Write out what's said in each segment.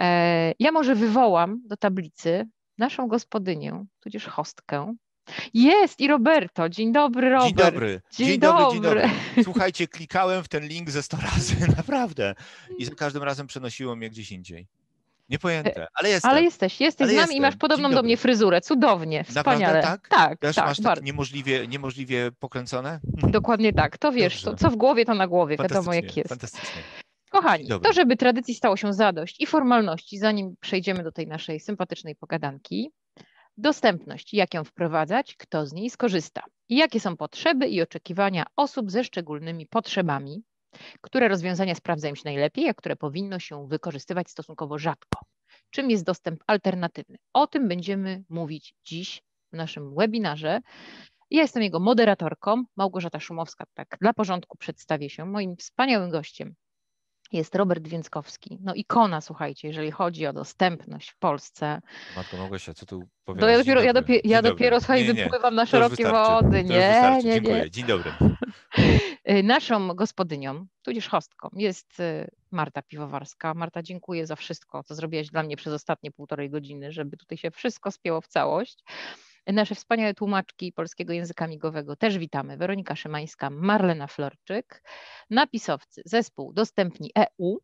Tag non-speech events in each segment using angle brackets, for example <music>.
E, ja może wywołam do tablicy naszą gospodynię, tudzież hostkę, jest i Roberto. Dzień dobry, Robert. Dzień dobry. Dzień, dzień, dobry, dobry. dzień dobry, <laughs> Słuchajcie, klikałem w ten link ze 100 razy, <laughs> naprawdę. I za każdym razem przenosiło mnie gdzieś indziej. Niepojęte, ale jesteś. Ale jesteś, jesteś ale z nami jestem. i masz podobną do mnie fryzurę. Cudownie, wspaniale. Naprawdę tak? Tak, Też tak. Masz tak niemożliwie, niemożliwie pokręcone? Dokładnie tak, to wiesz, to, co w głowie, to na głowie, wiadomo jak jest. Fantastycznie. Kochani, Dobry. to żeby tradycji stało się zadość i formalności, zanim przejdziemy do tej naszej sympatycznej pogadanki, dostępność, jak ją wprowadzać, kto z niej skorzysta i jakie są potrzeby i oczekiwania osób ze szczególnymi potrzebami, które rozwiązania sprawdzają się najlepiej, a które powinno się wykorzystywać stosunkowo rzadko. Czym jest dostęp alternatywny? O tym będziemy mówić dziś w naszym webinarze. Ja jestem jego moderatorką, Małgorzata Szumowska, tak dla porządku przedstawię się. Moim wspaniałym gościem jest Robert Więckowski. No ikona, słuchajcie, jeżeli chodzi o dostępność w Polsce. Matko Małgosia, co tu powiem? No ja dopiero, ja dopiero, ja dopiero słuchaj, wypływam na szerokie wody. Nie, nie, nie. Dziękuję. Dzień dobry. <laughs> Naszą gospodynią, tudzież hostką, jest y, Marta Piwowarska. Marta, dziękuję za wszystko, co zrobiłaś dla mnie przez ostatnie półtorej godziny, żeby tutaj się wszystko spięło w całość. Nasze wspaniałe tłumaczki polskiego języka migowego też witamy. Weronika Szymańska, Marlena Florczyk, napisowcy, zespół Dostępni EU.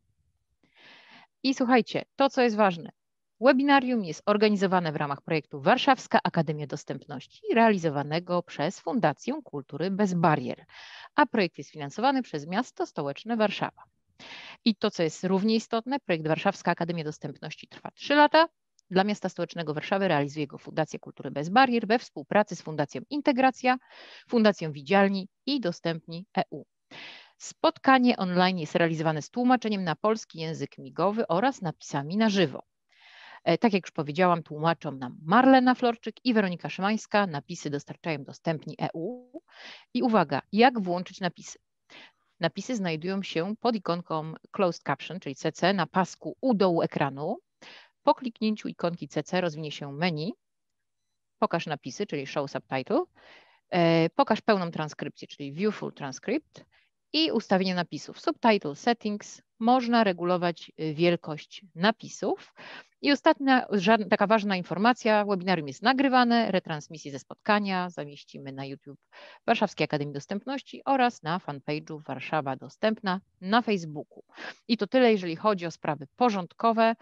I słuchajcie, to co jest ważne, Webinarium jest organizowane w ramach projektu Warszawska Akademia Dostępności, realizowanego przez Fundację Kultury Bez Barier, a projekt jest finansowany przez Miasto Stołeczne Warszawa. I to, co jest równie istotne, projekt Warszawska Akademia Dostępności trwa 3 lata, dla Miasta Stołecznego Warszawy realizuje jego Fundacja Kultury Bez Barier we współpracy z Fundacją Integracja, Fundacją Widzialni i Dostępni EU. Spotkanie online jest realizowane z tłumaczeniem na polski język migowy oraz napisami na żywo. E, tak jak już powiedziałam, tłumaczą nam Marlena Florczyk i Weronika Szymańska. Napisy dostarczają dostępni EU. I uwaga, jak włączyć napisy? Napisy znajdują się pod ikonką Closed Caption, czyli CC, na pasku u dołu ekranu. Po kliknięciu ikonki CC rozwinie się menu. Pokaż napisy, czyli Show Subtitle. E, pokaż pełną transkrypcję, czyli View Full Transcript i ustawienie napisów. Subtitle Settings. Można regulować y, wielkość napisów. I ostatnia, taka ważna informacja, webinarium jest nagrywane, retransmisję ze spotkania zamieścimy na YouTube Warszawskiej Akademii Dostępności oraz na fanpage'u Warszawa Dostępna na Facebooku. I to tyle, jeżeli chodzi o sprawy porządkowe.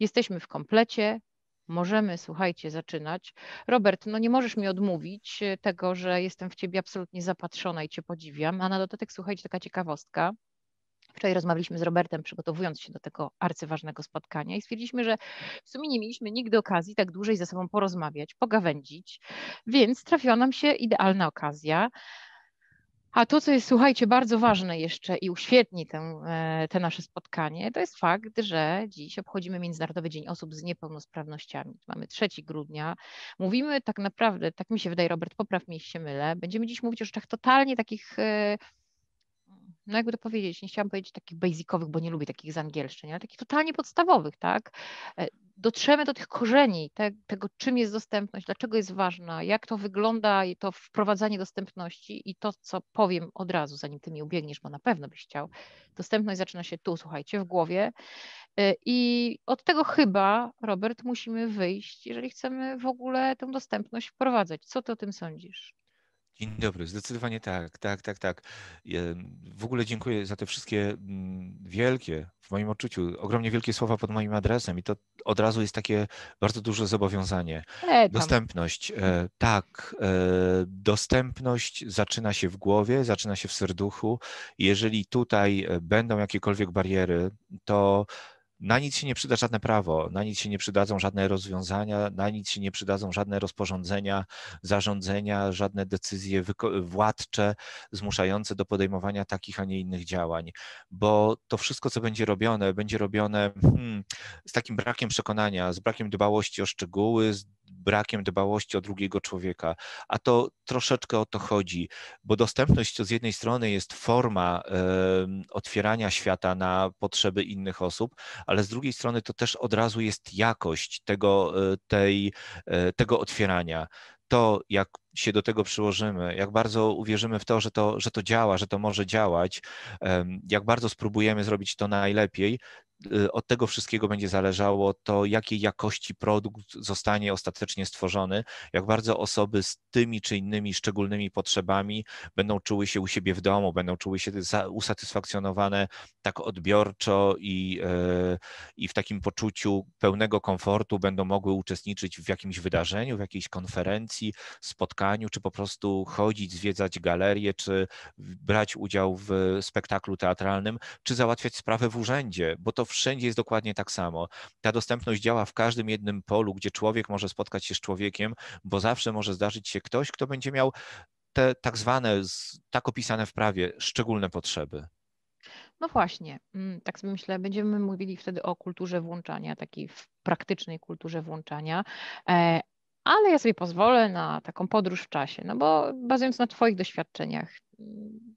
Jesteśmy w komplecie, możemy, słuchajcie, zaczynać. Robert, no nie możesz mi odmówić e, tego, że jestem w ciebie absolutnie zapatrzona i cię podziwiam, a na dodatek, słuchajcie, taka ciekawostka. Wczoraj rozmawialiśmy z Robertem, przygotowując się do tego arcyważnego spotkania i stwierdziliśmy, że w sumie nie mieliśmy nigdy okazji tak dłużej ze sobą porozmawiać, pogawędzić, więc trafiła nam się idealna okazja. A to, co jest, słuchajcie, bardzo ważne jeszcze i uświetni tę, e, te nasze spotkanie, to jest fakt, że dziś obchodzimy Międzynarodowy Dzień Osób z Niepełnosprawnościami. Mamy 3 grudnia. Mówimy tak naprawdę, tak mi się wydaje, Robert, popraw mnie, jeśli się mylę, będziemy dziś mówić o rzeczach totalnie takich e, no jakby to powiedzieć, nie chciałam powiedzieć takich basicowych, bo nie lubię takich z angielszczyny, ale takich totalnie podstawowych, tak? E, dotrzemy do tych korzeni, te, tego czym jest dostępność, dlaczego jest ważna, jak to wygląda to wprowadzanie dostępności i to, co powiem od razu, zanim ty mi ubiegniesz, bo na pewno byś chciał. Dostępność zaczyna się tu, słuchajcie, w głowie e, i od tego chyba, Robert, musimy wyjść, jeżeli chcemy w ogóle tę dostępność wprowadzać. Co ty o tym sądzisz? Dzień dobry, zdecydowanie tak, tak, tak, tak. Mm, w ogóle dziękuję za te wszystkie mm, wielkie, w moim odczuciu, ogromnie wielkie słowa pod moim adresem i to od razu jest takie bardzo duże zobowiązanie. E, dostępność, e, tak, e, dostępność zaczyna się w głowie, zaczyna się w serduchu. Jeżeli tutaj e, będą jakiekolwiek bariery, to na nic się nie przyda żadne prawo, na nic się nie przydadzą żadne rozwiązania, na nic się nie przydadzą żadne rozporządzenia, zarządzenia, żadne decyzje władcze zmuszające do podejmowania takich, a nie innych działań, bo to wszystko, co będzie robione, będzie robione hmm, z takim brakiem przekonania, z brakiem dbałości o szczegóły, z brakiem dbałości o drugiego człowieka. A to troszeczkę o to chodzi, bo dostępność to z jednej strony jest forma otwierania świata na potrzeby innych osób, ale z drugiej strony to też od razu jest jakość tego, e, tej, e, tego otwierania to, jak się do tego przyłożymy, jak bardzo uwierzymy w to że, to, że to działa, że to może działać, jak bardzo spróbujemy zrobić to najlepiej, Y, od tego wszystkiego będzie zależało to, jakiej jakości produkt zostanie ostatecznie stworzony, jak bardzo osoby z tymi czy innymi szczególnymi potrzebami będą czuły się u siebie w domu, będą czuły się usatysfakcjonowane tak odbiorczo i, y, i w takim poczuciu pełnego komfortu będą mogły uczestniczyć w jakimś wydarzeniu, w jakiejś konferencji, spotkaniu, czy po prostu chodzić, zwiedzać galerię, czy brać udział w spektaklu teatralnym, czy załatwiać sprawę w urzędzie, bo to wszędzie jest dokładnie tak samo. Ta dostępność działa w każdym jednym polu, gdzie człowiek może spotkać się z człowiekiem, bo zawsze może zdarzyć się ktoś, kto będzie miał te tak zwane, tak opisane w prawie, szczególne potrzeby. No właśnie, mm, tak sobie myślę, będziemy mówili wtedy o kulturze włączania, takiej praktycznej kulturze włączania, e, ale ja sobie pozwolę na taką podróż w czasie, no bo bazując na Twoich doświadczeniach, mm,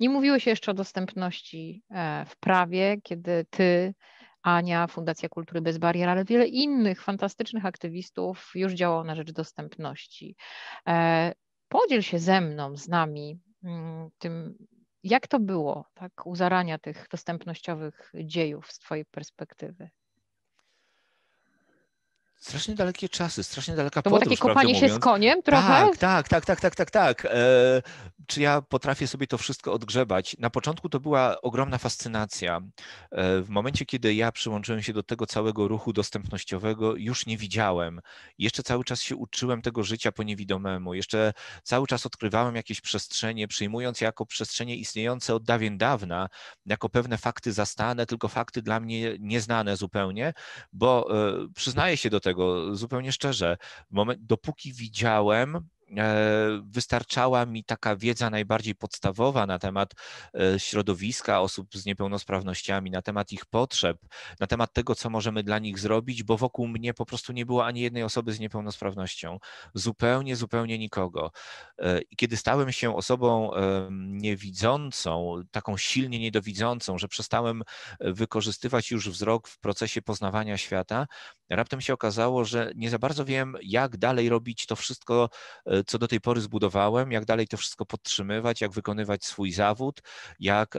nie mówiło się jeszcze o dostępności e, w prawie, kiedy ty, Ania, Fundacja Kultury Bez Barier, ale wiele innych fantastycznych aktywistów już działało na rzecz dostępności. E, podziel się ze mną, z nami mm, tym, jak to było tak, u zarania tych dostępnościowych dziejów z Twojej perspektywy strasznie dalekie czasy, strasznie daleka to podróż. To było takie kopanie się z koniem trochę? Tak, tak, tak, tak, tak, tak, tak. E, czy ja potrafię sobie to wszystko odgrzebać? Na początku to była ogromna fascynacja. E, w momencie, kiedy ja przyłączyłem się do tego całego ruchu dostępnościowego, już nie widziałem. Jeszcze cały czas się uczyłem tego życia po niewidomemu. Jeszcze cały czas odkrywałem jakieś przestrzenie, przyjmując je jako przestrzenie istniejące od dawien dawna, jako pewne fakty zastane, tylko fakty dla mnie nieznane zupełnie, bo e, przyznaję się do tego, tego zupełnie szczerze. Moment, dopóki widziałem E, wystarczała mi taka wiedza najbardziej podstawowa na temat e, środowiska osób z niepełnosprawnościami, na temat ich potrzeb, na temat tego, co możemy dla nich zrobić, bo wokół mnie po prostu nie było ani jednej osoby z niepełnosprawnością. Zupełnie, zupełnie nikogo. E, I kiedy stałem się osobą niewidzącą, taką silnie niedowidzącą, że przestałem wykorzystywać już wzrok w procesie poznawania świata, raptem się okazało, że nie za bardzo wiem, jak dalej robić to wszystko, co do tej pory zbudowałem, jak dalej to wszystko podtrzymywać, jak wykonywać swój zawód, jak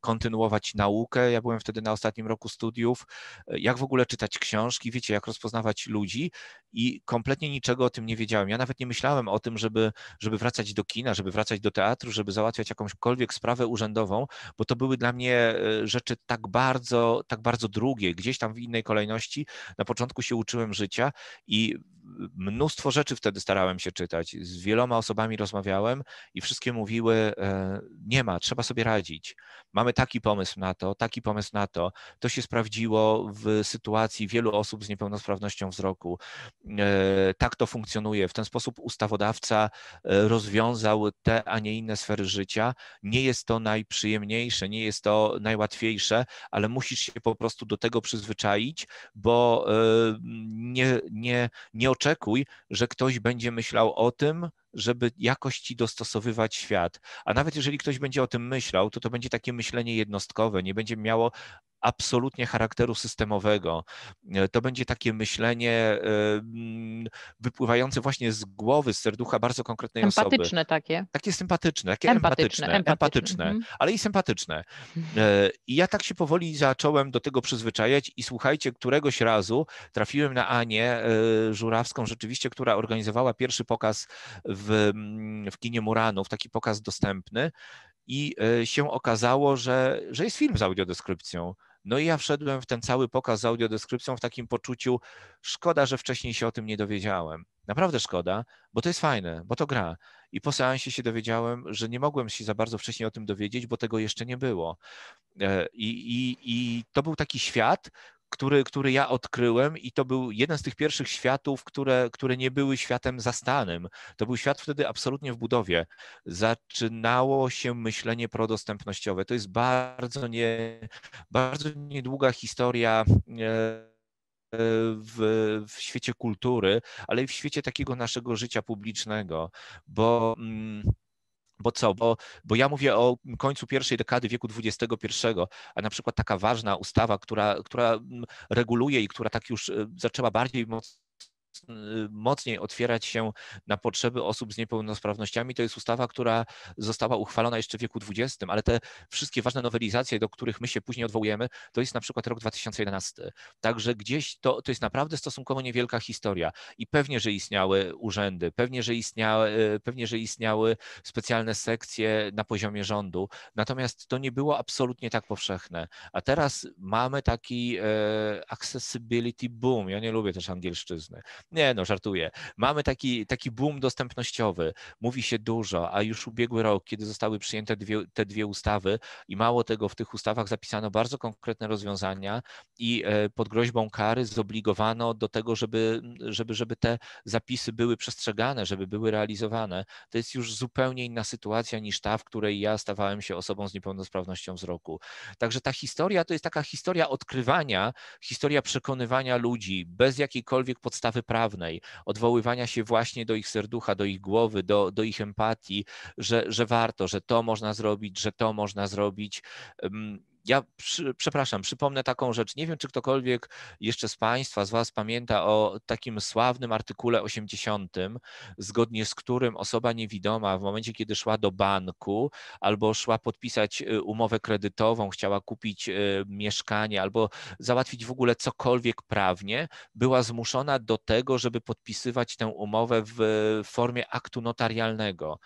kontynuować naukę. Ja byłem wtedy na ostatnim roku studiów, e, jak w ogóle czytać książki, wiecie, jak rozpoznawać ludzi i kompletnie niczego o tym nie wiedziałem. Ja nawet nie myślałem o tym, żeby, żeby wracać do kina, żeby wracać do teatru, żeby załatwiać jakąśkolwiek sprawę urzędową, bo to były dla mnie e, rzeczy tak bardzo, tak bardzo drugie, gdzieś tam w innej kolejności. Na początku się uczyłem życia i mnóstwo rzeczy wtedy starałem się czytać. Z wieloma osobami rozmawiałem i wszystkie mówiły: e, Nie ma, trzeba sobie radzić. Mamy taki pomysł na to, taki pomysł na to. To się sprawdziło w sytuacji wielu osób z niepełnosprawnością wzroku. E, tak to funkcjonuje. W ten sposób ustawodawca e, rozwiązał te, a nie inne sfery życia. Nie jest to najprzyjemniejsze, nie jest to najłatwiejsze, ale musisz się po prostu do tego przyzwyczaić, bo nie, nie, nie oczekuj, że ktoś będzie myślał o tym, żeby jakoś ci dostosowywać świat. A nawet jeżeli ktoś będzie o tym myślał, to to będzie takie myślenie jednostkowe, nie będzie miało absolutnie charakteru systemowego. E, to będzie takie myślenie e, mm, wypływające właśnie z głowy, z serducha bardzo konkretnej empatyczne osoby. Empatyczne takie. Takie sympatyczne, takie empatyczne, empatyczne, empatyczne, empatyczne mhm. ale i sympatyczne. E, <laughs> I ja tak się powoli zacząłem do tego przyzwyczajać i słuchajcie, któregoś razu trafiłem na Anię Żurawską, rzeczywiście, która organizowała pierwszy pokaz w, mm, w kinie Muranów, taki pokaz dostępny i się okazało, że, że jest film z audiodeskrypcją. No i ja wszedłem w ten cały pokaz z audiodeskrypcją w takim poczuciu, szkoda, że wcześniej się o tym nie dowiedziałem. Naprawdę szkoda, bo to jest fajne, bo to gra. I po seansie się dowiedziałem, że nie mogłem się za bardzo wcześniej o tym dowiedzieć, bo tego jeszcze nie było. E, I, i, i to był taki świat, który, który ja odkryłem i to był jeden z tych pierwszych światów, które, które nie były światem zastanym. To był świat wtedy absolutnie w budowie. Zaczynało się myślenie prodostępnościowe. To jest bardzo, nie, bardzo niedługa historia e, e, w, w świecie kultury, ale i w świecie takiego naszego życia publicznego, bo... Mm, bo co? Bo, bo ja mówię o końcu pierwszej dekady wieku XXI, a na przykład taka ważna ustawa, która, która mm, reguluje i która tak już y, zaczęła bardziej mocno Y, mocniej otwierać się na potrzeby osób z niepełnosprawnościami. To jest ustawa, która została uchwalona jeszcze w wieku XX, ale te wszystkie ważne nowelizacje, do których my się później odwołujemy, to jest na przykład rok 2011. Także gdzieś to, to jest naprawdę stosunkowo niewielka historia i pewnie, że istniały urzędy, pewnie, że istniały, y, pewnie, że istniały specjalne sekcje na poziomie rządu, natomiast to nie było absolutnie tak powszechne. A teraz mamy taki y, accessibility boom, ja nie lubię też angielszczyzny, nie, no żartuję. Mamy taki, taki boom dostępnościowy, mówi się dużo, a już ubiegły rok, kiedy zostały przyjęte dwie, te dwie ustawy i mało tego, w tych ustawach zapisano bardzo konkretne rozwiązania i e, pod groźbą kary zobligowano do tego, żeby, żeby, żeby te zapisy były przestrzegane, żeby były realizowane. To jest już zupełnie inna sytuacja niż ta, w której ja stawałem się osobą z niepełnosprawnością wzroku. Także ta historia to jest taka historia odkrywania, historia przekonywania ludzi bez jakiejkolwiek podstawy prawnej, odwoływania się właśnie do ich serducha, do ich głowy, do, do ich empatii, że, że warto, że to można zrobić, że to można zrobić. Ja przy, przepraszam, przypomnę taką rzecz. Nie wiem, czy ktokolwiek jeszcze z Państwa, z Was pamięta o takim sławnym artykule 80, zgodnie z którym osoba niewidoma w momencie, kiedy szła do banku albo szła podpisać y, umowę kredytową, chciała kupić y, mieszkanie albo załatwić w ogóle cokolwiek prawnie, była zmuszona do tego, żeby podpisywać tę umowę w y, formie aktu notarialnego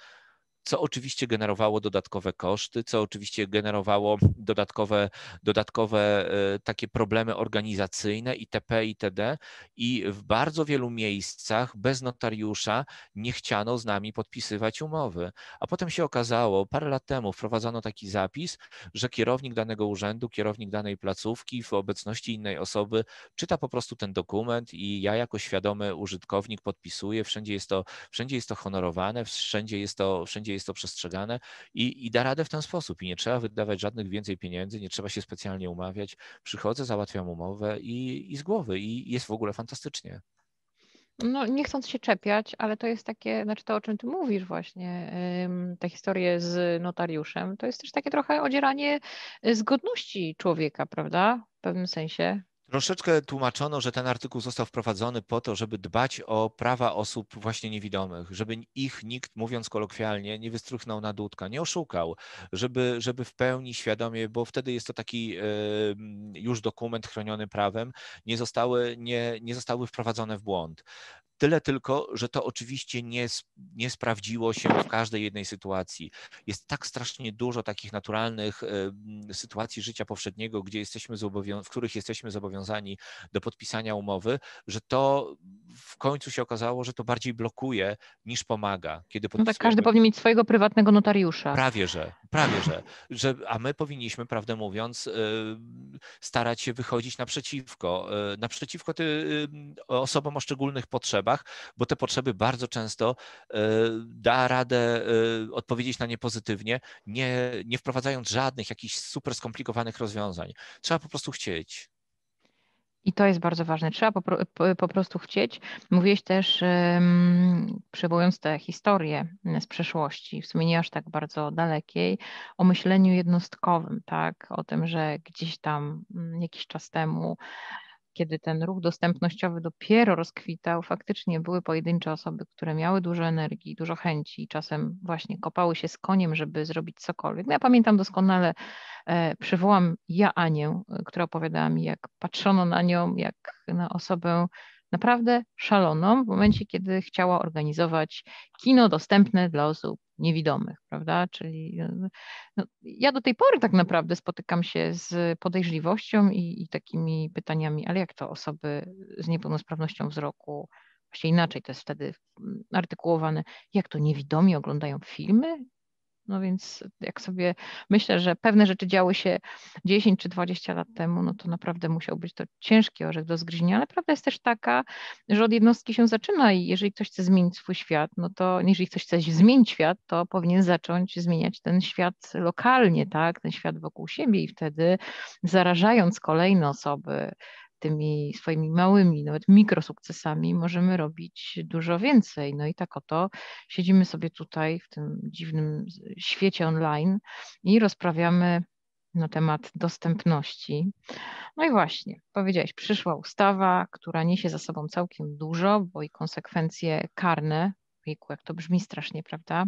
co oczywiście generowało dodatkowe koszty, co oczywiście generowało dodatkowe, dodatkowe e, takie problemy organizacyjne itp. itd. I w bardzo wielu miejscach bez notariusza nie chciano z nami podpisywać umowy. A potem się okazało, parę lat temu wprowadzono taki zapis, że kierownik danego urzędu, kierownik danej placówki w obecności innej osoby czyta po prostu ten dokument i ja jako świadomy użytkownik podpisuję, wszędzie jest to, wszędzie jest to honorowane, wszędzie jest to, wszędzie gdzie jest to przestrzegane i, i da radę w ten sposób. I nie trzeba wydawać żadnych więcej pieniędzy, nie trzeba się specjalnie umawiać. Przychodzę, załatwiam umowę i, i z głowy i jest w ogóle fantastycznie. No, nie chcąc się czepiać, ale to jest takie, znaczy to, o czym ty mówisz właśnie, te historie z notariuszem, to jest też takie trochę odzieranie y, zgodności człowieka, prawda? W pewnym sensie. Troszeczkę tłumaczono, że ten artykuł został wprowadzony po to, żeby dbać o prawa osób właśnie niewidomych, żeby ich nikt, mówiąc kolokwialnie, nie wystruchnął na dudka, nie oszukał, żeby, żeby w pełni świadomie, bo wtedy jest to taki e, już dokument chroniony prawem, nie zostały, nie, nie zostały wprowadzone w błąd. Tyle tylko, że to oczywiście nie, nie sprawdziło się w każdej jednej sytuacji. Jest tak strasznie dużo takich naturalnych e, sytuacji życia powszedniego, gdzie jesteśmy w których jesteśmy zobowiązani do podpisania umowy, że to w końcu się okazało, że to bardziej blokuje niż pomaga. Kiedy no tak, każdy powinien mieć swojego prywatnego notariusza. Prawie że. Prawie, że, że a my powinniśmy, prawdę mówiąc, y, starać się wychodzić naprzeciwko, y, naprzeciwko ty, y, osobom o szczególnych potrzebach, bo te potrzeby bardzo często da radę odpowiedzieć na nie pozytywnie, nie, nie wprowadzając żadnych jakichś super skomplikowanych rozwiązań. Trzeba po prostu chcieć. I to jest bardzo ważne. Trzeba po, po, po prostu chcieć. Mówiłeś też, um, przywołując te historie z przeszłości, w sumie nie aż tak bardzo dalekiej, o myśleniu jednostkowym, tak? O tym, że gdzieś tam mm, jakiś czas temu kiedy ten ruch dostępnościowy dopiero rozkwitał, faktycznie były pojedyncze osoby, które miały dużo energii, dużo chęci, i czasem właśnie kopały się z koniem, żeby zrobić cokolwiek. No ja pamiętam doskonale, e, przywołam ja Anię, e, która opowiadała mi, jak patrzono na nią, jak na osobę naprawdę szaloną w momencie, kiedy chciała organizować kino dostępne dla osób niewidomych, prawda? Czyli no, ja do tej pory tak naprawdę spotykam się z podejrzliwością i, i takimi pytaniami, ale jak to osoby z niepełnosprawnością wzroku, właśnie inaczej to jest wtedy artykułowane, jak to niewidomi oglądają filmy? No więc jak sobie myślę, że pewne rzeczy działy się 10 czy 20 lat temu, no to naprawdę musiał być to ciężki orzech do zgryzienia, ale prawda jest też taka, że od jednostki się zaczyna i jeżeli ktoś chce zmienić swój świat, no to jeżeli ktoś chce zmienić świat, to powinien zacząć zmieniać ten świat lokalnie, tak, ten świat wokół siebie i wtedy zarażając kolejne osoby, tymi swoimi małymi, nawet mikrosukcesami możemy robić dużo więcej. No i tak oto siedzimy sobie tutaj w tym dziwnym świecie online i rozprawiamy na temat dostępności. No i właśnie, powiedziałeś, przyszła ustawa, która niesie za sobą całkiem dużo, bo i konsekwencje karne, jak to brzmi strasznie, prawda?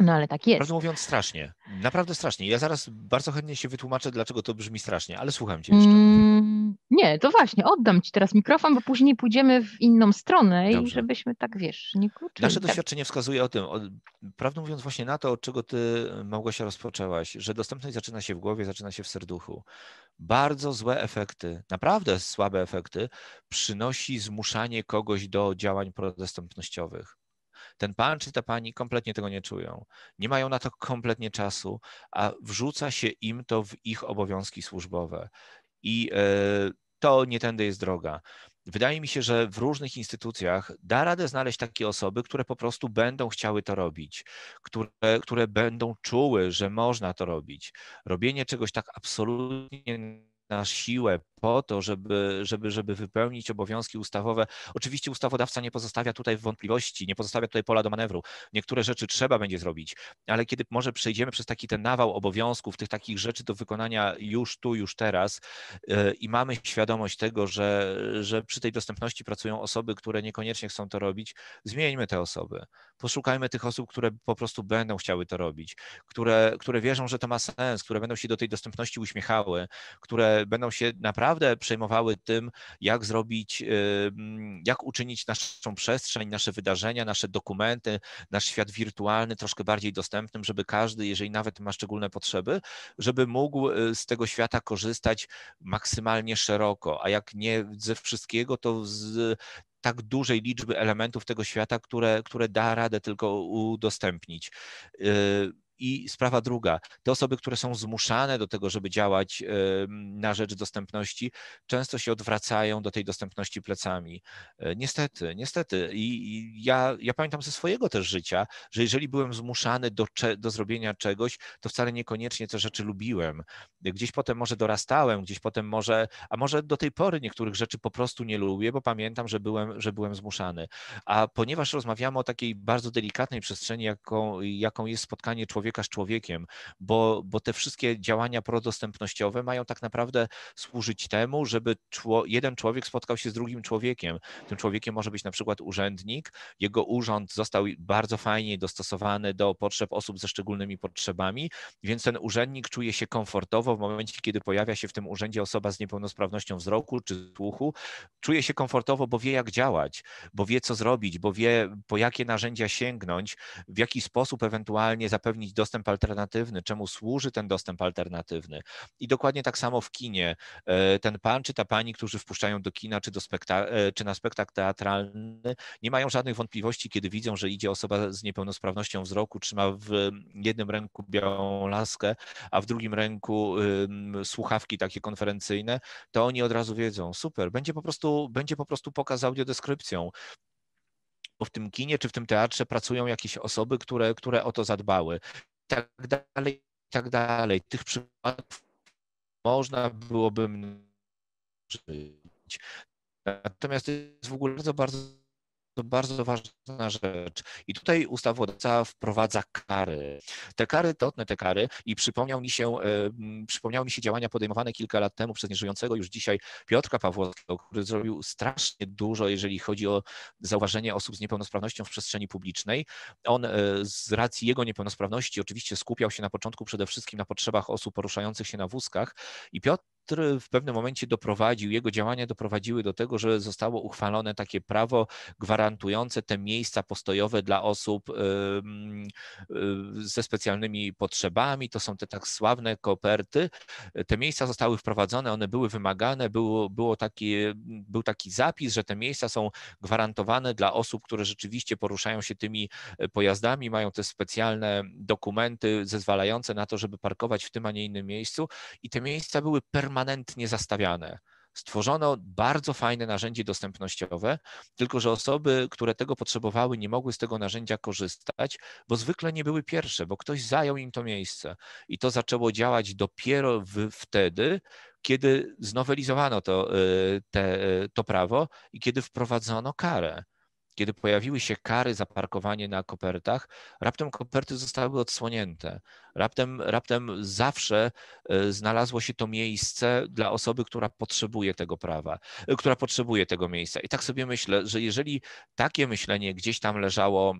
No ale tak jest. Prawdę mówiąc, strasznie. Naprawdę strasznie. Ja zaraz bardzo chętnie się wytłumaczę, dlaczego to brzmi strasznie, ale słucham cię jeszcze. Mm, nie, to właśnie, oddam ci teraz mikrofon, bo później pójdziemy w inną stronę Dobrze. i żebyśmy tak, wiesz, nie kluczyli. Nasze tak. doświadczenie tak. wskazuje o tym, o, prawdę mówiąc właśnie na to, od czego ty, Małgosia, rozpoczęłaś, że dostępność zaczyna się w głowie, zaczyna się w serduchu. Bardzo złe efekty, naprawdę słabe efekty przynosi zmuszanie kogoś do działań prodostępnościowych ten pan czy ta pani kompletnie tego nie czują. Nie mają na to kompletnie czasu, a wrzuca się im to w ich obowiązki służbowe. I e, to nie tędy jest droga. Wydaje mi się, że w różnych instytucjach da radę znaleźć takie osoby, które po prostu będą chciały to robić, które, które będą czuły, że można to robić. Robienie czegoś tak absolutnie na siłę po to, żeby, żeby, żeby wypełnić obowiązki ustawowe. Oczywiście ustawodawca nie pozostawia tutaj wątpliwości, nie pozostawia tutaj pola do manewru. Niektóre rzeczy trzeba będzie zrobić, ale kiedy może przejdziemy przez taki ten nawał obowiązków, tych takich rzeczy do wykonania już tu, już teraz yy, i mamy świadomość tego, że, że przy tej dostępności pracują osoby, które niekoniecznie chcą to robić, zmieńmy te osoby. Poszukajmy tych osób, które po prostu będą chciały to robić, które, które wierzą, że to ma sens, które będą się do tej dostępności uśmiechały, które będą się naprawdę przejmowały tym, jak zrobić, y, jak uczynić naszą przestrzeń, nasze wydarzenia, nasze dokumenty, nasz świat wirtualny troszkę bardziej dostępnym, żeby każdy, jeżeli nawet ma szczególne potrzeby, żeby mógł y, z tego świata korzystać maksymalnie szeroko, a jak nie ze wszystkiego, to z tak dużej liczby elementów tego świata, które, które da radę tylko udostępnić. Y, i sprawa druga, te osoby, które są zmuszane do tego, żeby działać na rzecz dostępności, często się odwracają do tej dostępności plecami. E, niestety, niestety. I ja, ja pamiętam ze swojego też życia, że jeżeli byłem zmuszany do, do zrobienia czegoś, to wcale niekoniecznie te rzeczy lubiłem. Gdzieś potem może dorastałem, gdzieś potem może, a może do tej pory niektórych rzeczy po prostu nie lubię, bo pamiętam, że byłem, że byłem zmuszany. A ponieważ rozmawiamy o takiej bardzo delikatnej przestrzeni, jaką, jaką jest spotkanie człowieka, człowieka z człowiekiem, bo, bo te wszystkie działania prodostępnościowe mają tak naprawdę służyć temu, żeby czło, jeden człowiek spotkał się z drugim człowiekiem. Tym człowiekiem może być na przykład urzędnik, jego urząd został bardzo fajnie dostosowany do potrzeb osób ze szczególnymi potrzebami, więc ten urzędnik czuje się komfortowo w momencie, kiedy pojawia się w tym urzędzie osoba z niepełnosprawnością wzroku czy słuchu, czuje się komfortowo, bo wie jak działać, bo wie co zrobić, bo wie po jakie narzędzia sięgnąć, w jaki sposób ewentualnie zapewnić dostęp alternatywny, czemu służy ten dostęp alternatywny. I dokładnie tak samo w kinie. E, ten pan czy ta pani, którzy wpuszczają do kina czy, do spektak- e, czy na spektakl teatralny, nie mają żadnych wątpliwości, kiedy widzą, że idzie osoba z niepełnosprawnością wzroku, trzyma w jednym ręku białą laskę, a w drugim ręku słuchawki takie konferencyjne, to oni od razu wiedzą, super, będzie po prostu, będzie po prostu pokaz z audiodeskrypcją w tym kinie czy w tym teatrze pracują jakieś osoby, które, które o to zadbały. I tak dalej, i tak dalej. Tych przykładów można byłoby mnożyć. Natomiast to jest w ogóle bardzo, bardzo to bardzo ważna rzecz. I tutaj ustawodawca wprowadza kary. Te kary, totne te kary i przypomniał mi się, e, przypomniały mi się działania podejmowane kilka lat temu przez nieżyjącego już dzisiaj Piotrka Pawłowskiego, który zrobił strasznie dużo, jeżeli chodzi o zauważenie osób z niepełnosprawnością w przestrzeni publicznej. On e, z racji jego niepełnosprawności oczywiście skupiał się na początku przede wszystkim na potrzebach osób poruszających się na wózkach i Piotr który w pewnym momencie doprowadził, jego działania doprowadziły do tego, że zostało uchwalone takie prawo gwarantujące te miejsca postojowe dla osób y, ze specjalnymi potrzebami. To są te tak sławne koperty. Te miejsca zostały wprowadzone, one były wymagane, było, było taki, był taki zapis, że te miejsca są gwarantowane dla osób, które rzeczywiście poruszają się tymi e, pojazdami, mają te specjalne dokumenty zezwalające na to, żeby parkować w tym, a nie innym miejscu i te miejsca były permanentne permanentnie zastawiane. Stworzono bardzo fajne narzędzie dostępnościowe, tylko że osoby, które tego potrzebowały, nie mogły z tego narzędzia korzystać, bo zwykle nie były pierwsze, bo ktoś zajął im to miejsce. I to zaczęło działać dopiero w, wtedy, kiedy znowelizowano to, y, te, y, to prawo i kiedy wprowadzono karę. Kiedy pojawiły się kary za parkowanie na kopertach, raptem koperty zostały odsłonięte. Raptem, raptem zawsze e, znalazło się to miejsce dla osoby, która potrzebuje tego prawa, e, która potrzebuje tego miejsca. I tak sobie myślę, że jeżeli takie myślenie gdzieś tam leżało e,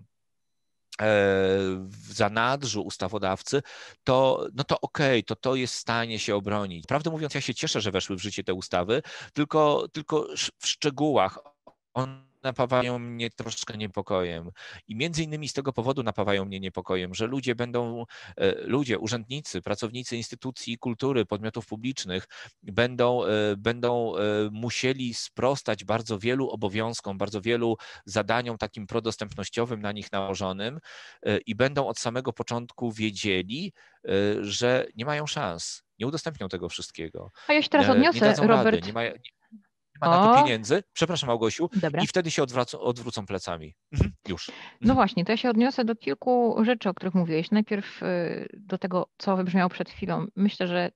w zanadrzu ustawodawcy, to, no to okej, okay, to to jest w stanie się obronić. Prawdę mówiąc, ja się cieszę, że weszły w życie te ustawy, tylko, tylko w szczegółach one napawają mnie troszkę niepokojem. I między innymi z tego powodu napawają mnie niepokojem, że ludzie będą, e, ludzie, urzędnicy, pracownicy instytucji kultury, podmiotów publicznych będą, e, będą e, musieli sprostać bardzo wielu obowiązkom, bardzo wielu zadaniom takim prodostępnościowym na nich nałożonym i będą od samego początku wiedzieli, że nie mają szans, nie udostępnią tego wszystkiego. A ja się teraz odniosę, Robert. Rady, nie ma, nie, ma na to pieniędzy, przepraszam Małgosiu, Dobra. i wtedy się odwrac- odwrócą plecami. Mhm. Już. No mhm. właśnie, to ja się odniosę do kilku rzeczy, o których mówiłeś. Najpierw y, do tego, co wybrzmiało przed chwilą. Myślę, że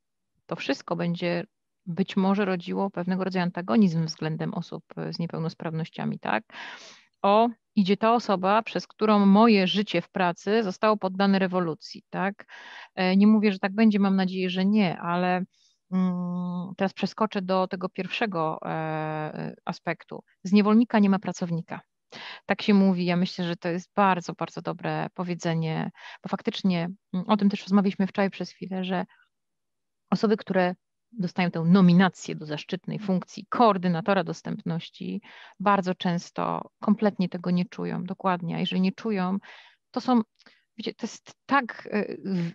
to wszystko będzie być może rodziło pewnego rodzaju antagonizm względem osób y, z niepełnosprawnościami, tak? O, idzie ta osoba, przez którą moje życie w pracy zostało poddane rewolucji, tak? E, nie mówię, że tak będzie, mam nadzieję, że nie, ale Mm, teraz przeskoczę do tego pierwszego e, aspektu. Z niewolnika nie ma pracownika. Tak się mówi. Ja myślę, że to jest bardzo, bardzo dobre powiedzenie, bo faktycznie mm, o tym też rozmawialiśmy wczoraj przez chwilę, że osoby, które dostają tę nominację do zaszczytnej funkcji koordynatora dostępności, bardzo często kompletnie tego nie czują, dokładnie. A jeżeli nie czują, to są, wiecie, to jest tak e,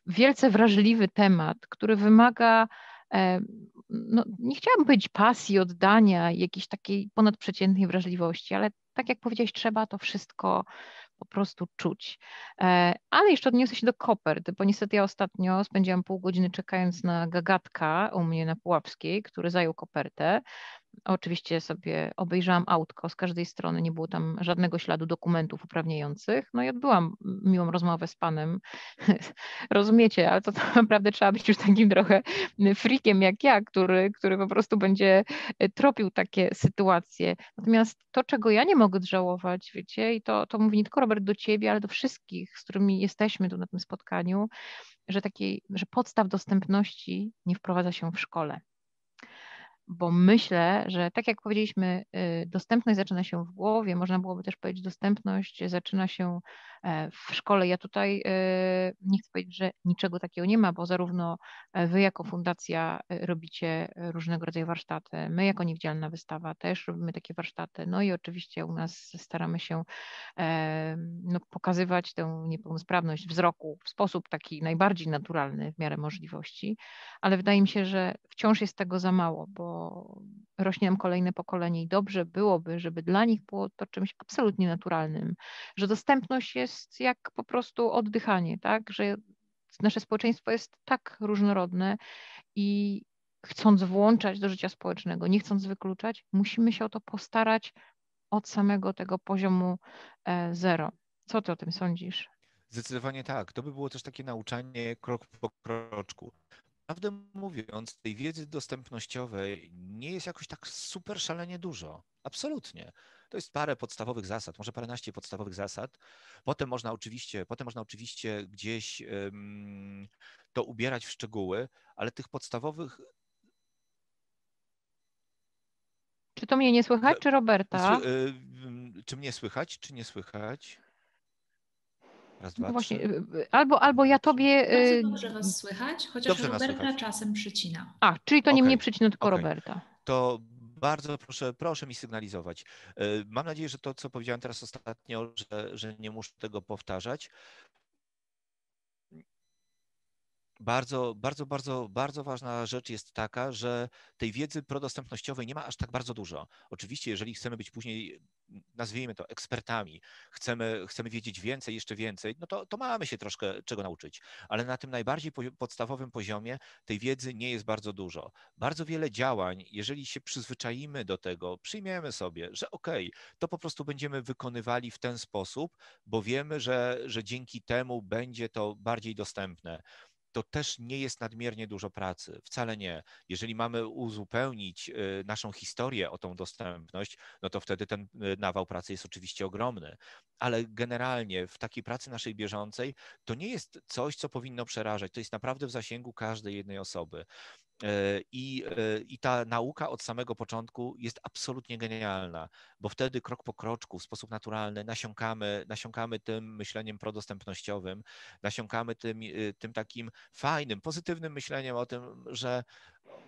wielce wrażliwy temat, który wymaga E, no, nie chciałabym powiedzieć pasji, oddania, jakiejś takiej ponadprzeciętnej wrażliwości, ale tak jak powiedziałeś, trzeba to wszystko po prostu czuć. E, ale jeszcze odniosę się do kopert, bo niestety ja ostatnio spędziłam pół godziny czekając na gagatka u mnie na Pułapskiej, który zajął kopertę. Oczywiście sobie obejrzałam autko z każdej strony, nie było tam żadnego śladu dokumentów uprawniających. No i odbyłam miłą rozmowę z panem. <laughs> Rozumiecie, ale to, to naprawdę trzeba być już takim trochę frikiem jak ja, który, który po prostu będzie e, tropił takie sytuacje. Natomiast to, czego ja nie mogę żałować, wiecie, i to, to mówię nie tylko Robert do ciebie, ale do wszystkich, z którymi jesteśmy tu na tym spotkaniu, że, takiej, że podstaw dostępności nie wprowadza się w szkole bo myślę, że tak jak powiedzieliśmy, y, dostępność zaczyna się w głowie, można byłoby też powiedzieć, dostępność zaczyna się e, w szkole. Ja tutaj y, nie chcę powiedzieć, że niczego takiego nie ma, bo zarówno e, wy jako fundacja y, robicie różnego rodzaju warsztaty, my jako niewidzialna wystawa też robimy takie warsztaty, no i oczywiście u nas staramy się e, no, pokazywać tę niepełnosprawność wzroku w sposób taki najbardziej naturalny w miarę możliwości, ale wydaje mi się, że wciąż jest tego za mało, bo bo rośnie nam kolejne pokolenie i dobrze byłoby, żeby dla nich było to czymś absolutnie naturalnym, że dostępność jest jak po prostu oddychanie, tak, że nasze społeczeństwo jest tak różnorodne i chcąc włączać do życia społecznego, nie chcąc wykluczać, musimy się o to postarać od samego tego poziomu e, zero. Co ty o tym sądzisz? Zdecydowanie tak. To by było też takie nauczanie krok po kroczku prawdę mówiąc, tej wiedzy dostępnościowej nie jest jakoś tak super szalenie dużo. Absolutnie. To jest parę podstawowych zasad, może paręnaście podstawowych zasad. Potem można oczywiście, potem można oczywiście gdzieś um, to ubierać w szczegóły, ale tych podstawowych. Czy to mnie nie słychać, czy Roberta? Y, czy mnie słychać, czy nie słychać? Raz, no dwa, no właśnie, y, y, albo, albo ja tobie. Bardzo y, dobrze was słychać, chociaż dobrze Roberta słychać. czasem przycina. A, czyli to nie okay. mnie przycina, tylko okay. Roberta. To bardzo proszę, proszę mi sygnalizować. Mam nadzieję, że to, co powiedziałem teraz ostatnio, że, że nie muszę tego powtarzać. Bardzo, bardzo, bardzo, bardzo ważna rzecz jest taka, że tej wiedzy prodostępnościowej nie ma aż tak bardzo dużo. Oczywiście, jeżeli chcemy być później, nazwijmy to, ekspertami, chcemy, chcemy wiedzieć więcej, jeszcze więcej, no to, to mamy się troszkę czego nauczyć. Ale na tym najbardziej podstawowym poziomie tej wiedzy nie jest bardzo dużo. Bardzo wiele działań, jeżeli się przyzwyczajimy do tego, przyjmiemy sobie, że okej, okay, to po prostu będziemy wykonywali w ten sposób, bo wiemy, że, że dzięki temu będzie to bardziej dostępne to też nie jest nadmiernie dużo pracy. Wcale nie. Jeżeli mamy uzupełnić y, naszą historię o tą dostępność, no to wtedy ten y, nawał pracy jest oczywiście ogromny. Ale generalnie w takiej pracy naszej bieżącej to nie jest coś, co powinno przerażać. To jest naprawdę w zasięgu każdej jednej osoby. E, I, e, I ta nauka od samego początku jest absolutnie genialna, bo wtedy krok po kroczku, w sposób naturalny nasiąkamy, nasiąkamy tym myśleniem prodostępnościowym, nasiąkamy tym, e, tym takim fajnym, pozytywnym myśleniem o tym, że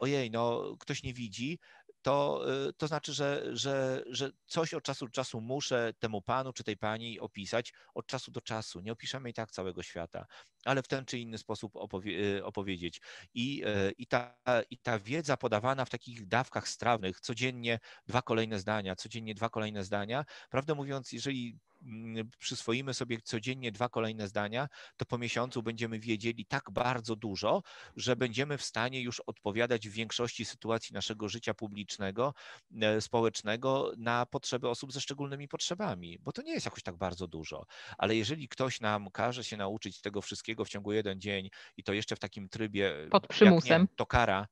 ojej, no ktoś nie widzi, to, y, to znaczy, że, że, że coś od czasu do czasu muszę temu panu czy tej pani opisać od czasu do czasu. Nie opiszemy i tak całego świata, ale w ten czy inny sposób opowie, y, opowiedzieć. I, y, i, ta, I ta wiedza podawana w takich dawkach strawnych, codziennie dwa kolejne zdania, codziennie dwa kolejne zdania, prawdę mówiąc, jeżeli przyswoimy sobie codziennie dwa kolejne zdania, to po miesiącu będziemy wiedzieli tak bardzo dużo, że będziemy w stanie już odpowiadać w większości sytuacji naszego życia publicznego, e, społecznego na potrzeby osób ze szczególnymi potrzebami, bo to nie jest jakoś tak bardzo dużo. Ale jeżeli ktoś nam każe się nauczyć tego wszystkiego w ciągu jeden dzień i to jeszcze w takim trybie. Pod przymusem. Nie, to kara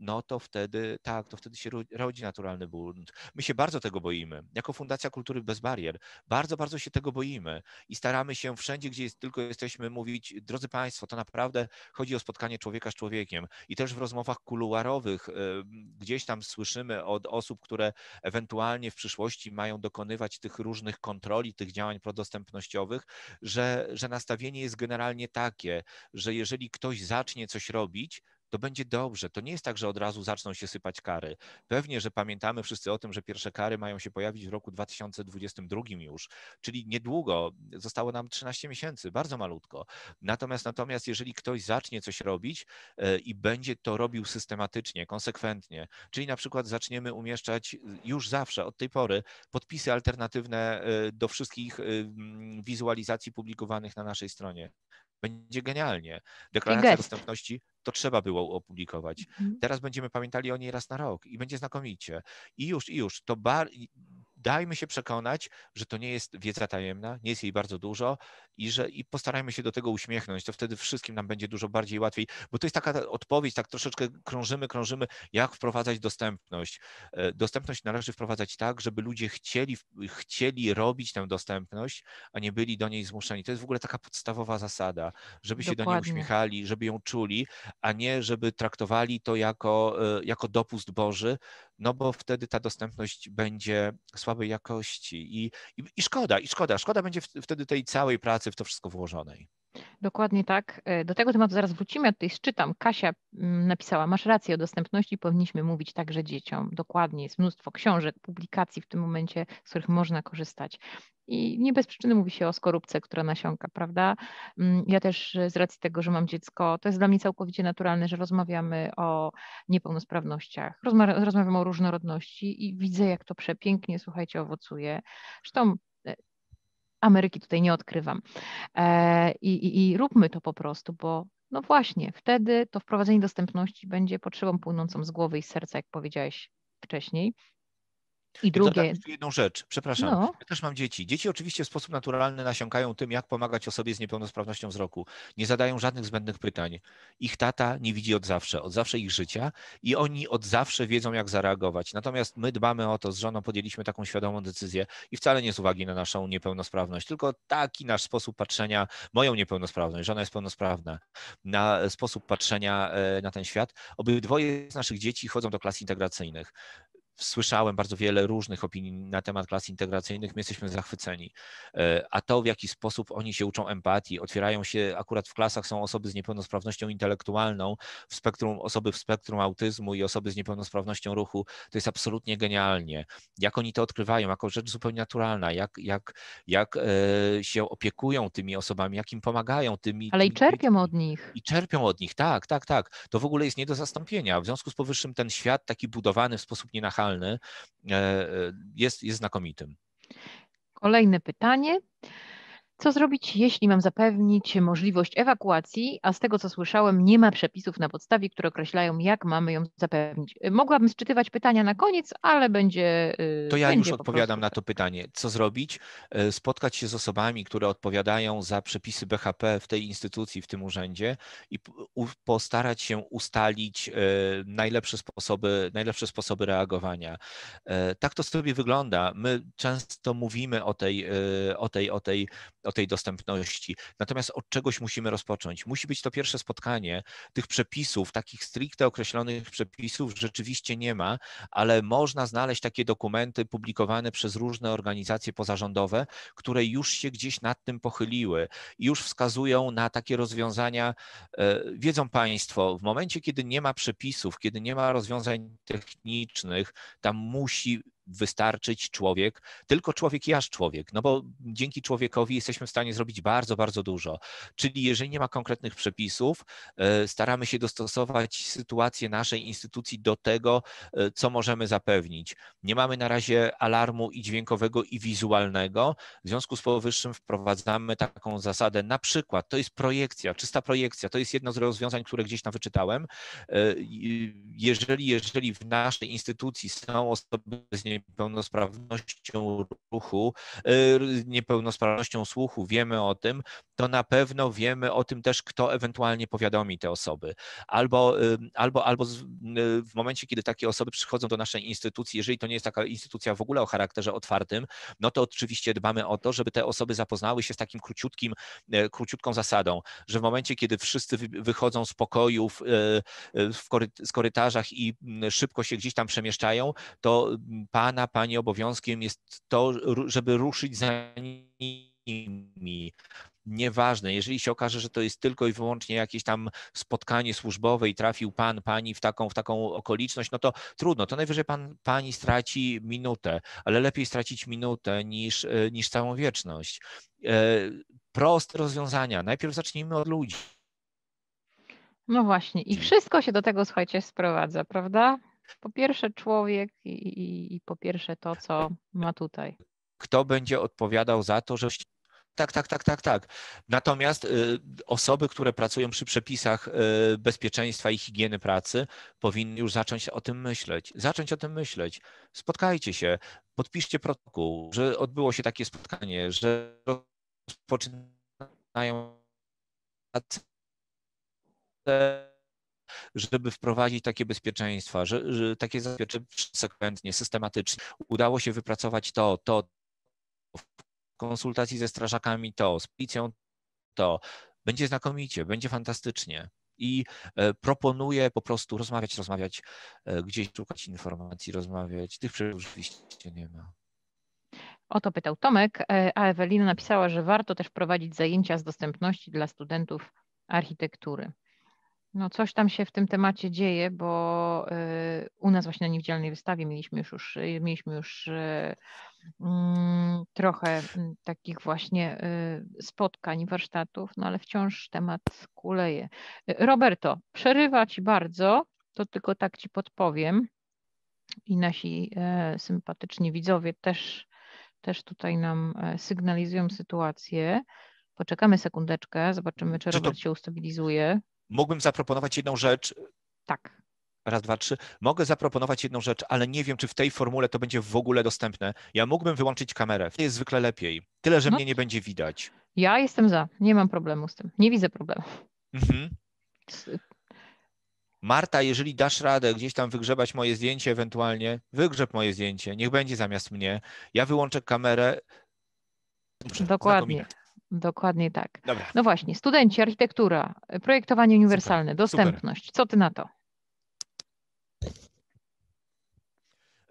no to wtedy tak, to wtedy się rodzi naturalny bunt. My się bardzo tego boimy. Jako Fundacja Kultury Bez Barier bardzo, bardzo się tego boimy i staramy się wszędzie, gdzie jest, tylko jesteśmy, mówić, drodzy Państwo, to naprawdę chodzi o spotkanie człowieka z człowiekiem. I też w rozmowach kuluarowych e, gdzieś tam słyszymy od osób, które ewentualnie w przyszłości mają dokonywać tych różnych kontroli, tych działań prodostępnościowych, że, że nastawienie jest generalnie takie, że jeżeli ktoś zacznie coś robić, to będzie dobrze. To nie jest tak, że od razu zaczną się sypać kary. Pewnie, że pamiętamy wszyscy o tym, że pierwsze kary mają się pojawić w roku 2022 już, czyli niedługo, zostało nam 13 miesięcy, bardzo malutko. Natomiast natomiast jeżeli ktoś zacznie coś robić e, i będzie to robił systematycznie, konsekwentnie, czyli na przykład zaczniemy umieszczać y, już zawsze od tej pory podpisy alternatywne e, do wszystkich wizualizacji publikowanych na naszej stronie będzie genialnie. Deklaracja dostępności to trzeba było opublikować. Mhm. Teraz będziemy pamiętali o niej raz na rok i będzie znakomicie. I już, i już. To bar dajmy się przekonać, że to nie jest wiedza tajemna, nie jest jej bardzo dużo i że i postarajmy się do tego uśmiechnąć, to wtedy wszystkim nam będzie dużo bardziej łatwiej, bo to jest taka odpowiedź, tak troszeczkę krążymy, krążymy, jak wprowadzać dostępność. E, dostępność należy wprowadzać tak, żeby ludzie chcieli, chcieli robić tę dostępność, a nie byli do niej zmuszeni. To jest w ogóle taka podstawowa zasada, żeby się Dokładnie. do niej uśmiechali, żeby ją czuli, a nie żeby traktowali to jako, e, jako dopust Boży, no bo wtedy ta dostępność będzie słabej jakości i, i, i szkoda, i szkoda, szkoda będzie wtedy tej całej pracy w to wszystko włożonej. Dokładnie tak. E, do tego tematu zaraz wrócimy, ja tutaj czytam. Kasia mm, napisała, masz rację, o dostępności powinniśmy mówić także dzieciom. Dokładnie, jest mnóstwo książek, publikacji w tym momencie, z których można korzystać. I nie bez przyczyny mówi się o skorupce, która nasiąka, prawda? Mm, ja też e, z racji tego, że mam dziecko, to jest dla mnie całkowicie naturalne, że rozmawiamy o niepełnosprawnościach, rozmawiamy o różnorodności i widzę, jak to przepięknie, słuchajcie, owocuje. Zresztą Ameryki tutaj nie odkrywam. E, I, i, I róbmy to po prostu, bo no właśnie, wtedy to wprowadzenie dostępności będzie potrzebą płynącą z głowy i z serca, jak powiedziałeś wcześniej, i drugie. I jedną rzecz, przepraszam. No. Ja też mam dzieci. Dzieci oczywiście w sposób naturalny nasiąkają tym, jak pomagać osobie z niepełnosprawnością wzroku. Nie zadają żadnych zbędnych pytań. Ich tata nie widzi od zawsze, od zawsze ich życia i oni od zawsze wiedzą, jak zareagować. Natomiast my dbamy o to, z żoną podjęliśmy taką świadomą decyzję i wcale nie z uwagi na naszą niepełnosprawność, tylko taki nasz sposób patrzenia, moją niepełnosprawność, żona jest pełnosprawna, na sposób patrzenia e, na ten świat. Obydwoje z naszych dzieci chodzą do klas integracyjnych słyszałem bardzo wiele różnych opinii na temat klas integracyjnych, my jesteśmy zachwyceni. E, a to, w jaki sposób oni się uczą empatii, otwierają się, akurat w klasach są osoby z niepełnosprawnością intelektualną, w spektrum, osoby w spektrum autyzmu i osoby z niepełnosprawnością ruchu, to jest absolutnie genialnie. Jak oni to odkrywają, jako rzecz zupełnie naturalna, jak, jak, jak e, się opiekują tymi osobami, jak im pomagają tymi. Ale i czerpią od nich. I czerpią od nich, tak, tak, tak. To w ogóle jest nie do zastąpienia. W związku z powyższym ten świat taki budowany w sposób nienachalny, E, e, jest, jest znakomitym. Kolejne pytanie. Co zrobić, jeśli mam zapewnić możliwość ewakuacji, a z tego co słyszałem, nie ma przepisów na podstawie, które określają, jak mamy ją zapewnić? Y, mogłabym sczytywać pytania na koniec, ale będzie. Y, to ja będzie już odpowiadam prostu... na tak. to pytanie. Co zrobić? Y, spotkać się z osobami, które odpowiadają za przepisy BHP w tej instytucji, w tym urzędzie i postarać się ustalić najlepsze sposoby, najlepsze sposoby reagowania. Tak to sobie wygląda. My często mówimy o tej, o tej, o tej o tej dostępności. Natomiast od czegoś musimy rozpocząć. Musi być to pierwsze spotkanie. Tych przepisów, takich stricte określonych przepisów rzeczywiście nie ma, ale można znaleźć takie dokumenty publikowane przez różne organizacje pozarządowe, które już się gdzieś nad tym pochyliły i już wskazują na takie rozwiązania. E, wiedzą Państwo, w momencie, kiedy nie ma przepisów, kiedy nie ma rozwiązań technicznych, tam musi wystarczyć człowiek, tylko człowiek i aż człowiek, no bo dzięki człowiekowi jesteśmy w stanie zrobić bardzo, bardzo dużo. Czyli jeżeli nie ma konkretnych przepisów, e, staramy się dostosować sytuację naszej instytucji do tego, e, co możemy zapewnić. Nie mamy na razie alarmu i dźwiękowego, i wizualnego. W związku z powyższym wprowadzamy taką zasadę, na przykład, to jest projekcja, czysta projekcja, to jest jedno z rozwiązań, które gdzieś tam wyczytałem. E, jeżeli, jeżeli w naszej instytucji są osoby z nie niepełnosprawnością ruchu, y, niepełnosprawnością słuchu, wiemy o tym, to na pewno wiemy o tym też, kto ewentualnie powiadomi te osoby. Albo, y, albo, albo y, w momencie, kiedy takie osoby przychodzą do naszej instytucji, jeżeli to nie jest taka instytucja w ogóle o charakterze otwartym, no to oczywiście dbamy o to, żeby te osoby zapoznały się z takim króciutkim, króciutką zasadą, że w momencie, kiedy wszyscy wychodzą z pokojów, w z korytarzach i szybko się gdzieś tam przemieszczają, to pan Pana, Pani obowiązkiem jest to, żeby ruszyć za nimi. Nieważne, jeżeli się okaże, że to jest tylko i wyłącznie jakieś tam spotkanie służbowe i trafił pan, pani w taką, w taką okoliczność, no to trudno, to najwyżej pan, pani straci minutę, ale lepiej stracić minutę niż, e, niż całą wieczność. E, proste rozwiązania. Najpierw zacznijmy od ludzi. No właśnie, i wszystko się do tego, słuchajcie, sprowadza, prawda? po pierwsze człowiek i, i, i po pierwsze to, co ma tutaj. Kto będzie odpowiadał za to, że tak, tak, tak, tak, tak. Natomiast y, osoby, które pracują przy przepisach y, bezpieczeństwa i higieny pracy, powinny już zacząć o tym myśleć. Zacząć o tym myśleć. Spotkajcie się, podpiszcie protokół, że odbyło się takie spotkanie, że rozpoczynają pracę żeby wprowadzić takie bezpieczeństwa, że, że takie zabezpieczeństwa sekwencje, systematycznie. Udało się wypracować to, to, w konsultacji ze strażakami to, z policją to. Będzie znakomicie, będzie fantastycznie. I e, proponuję po prostu rozmawiać, rozmawiać, e, gdzieś szukać informacji, rozmawiać. Tych przerw oczywiście nie ma. O to pytał Tomek, e, a Ewelina napisała, że warto też prowadzić zajęcia z dostępności dla studentów architektury. No coś tam się w tym temacie dzieje, bo y, u nas właśnie na niewidzialnej wystawie mieliśmy już, już y, mieliśmy już y, mm, trochę mm, takich właśnie spotkań, warsztatów, no ale wciąż temat kuleje. Roberto, przerywa ci bardzo, to tylko tak ci podpowiem i nasi sympatyczni widzowie też, też tutaj nam sygnalizują sytuację. Poczekamy sekundeczkę, zobaczymy, czy, Robert się ustabilizuje. Mógłbym zaproponować jedną rzecz. Tak. Raz, dwa, trzy. Mogę zaproponować jedną rzecz, ale nie wiem, czy w tej formule to będzie w ogóle dostępne. Ja mógłbym wyłączyć kamerę. To jest zwykle lepiej. Tyle, że no. mnie nie będzie widać. Ja jestem za. Nie mam problemu z tym. Nie widzę problemu. Mhm. Marta, jeżeli dasz radę gdzieś tam wygrzebać moje zdjęcie ewentualnie, wygrzeb moje zdjęcie, niech będzie zamiast mnie. Ja wyłączę kamerę. Dokładnie. Dokładnie tak. Dobra. No właśnie, studenci, architektura, projektowanie uniwersalne, Super. dostępność. Super. Co ty na to?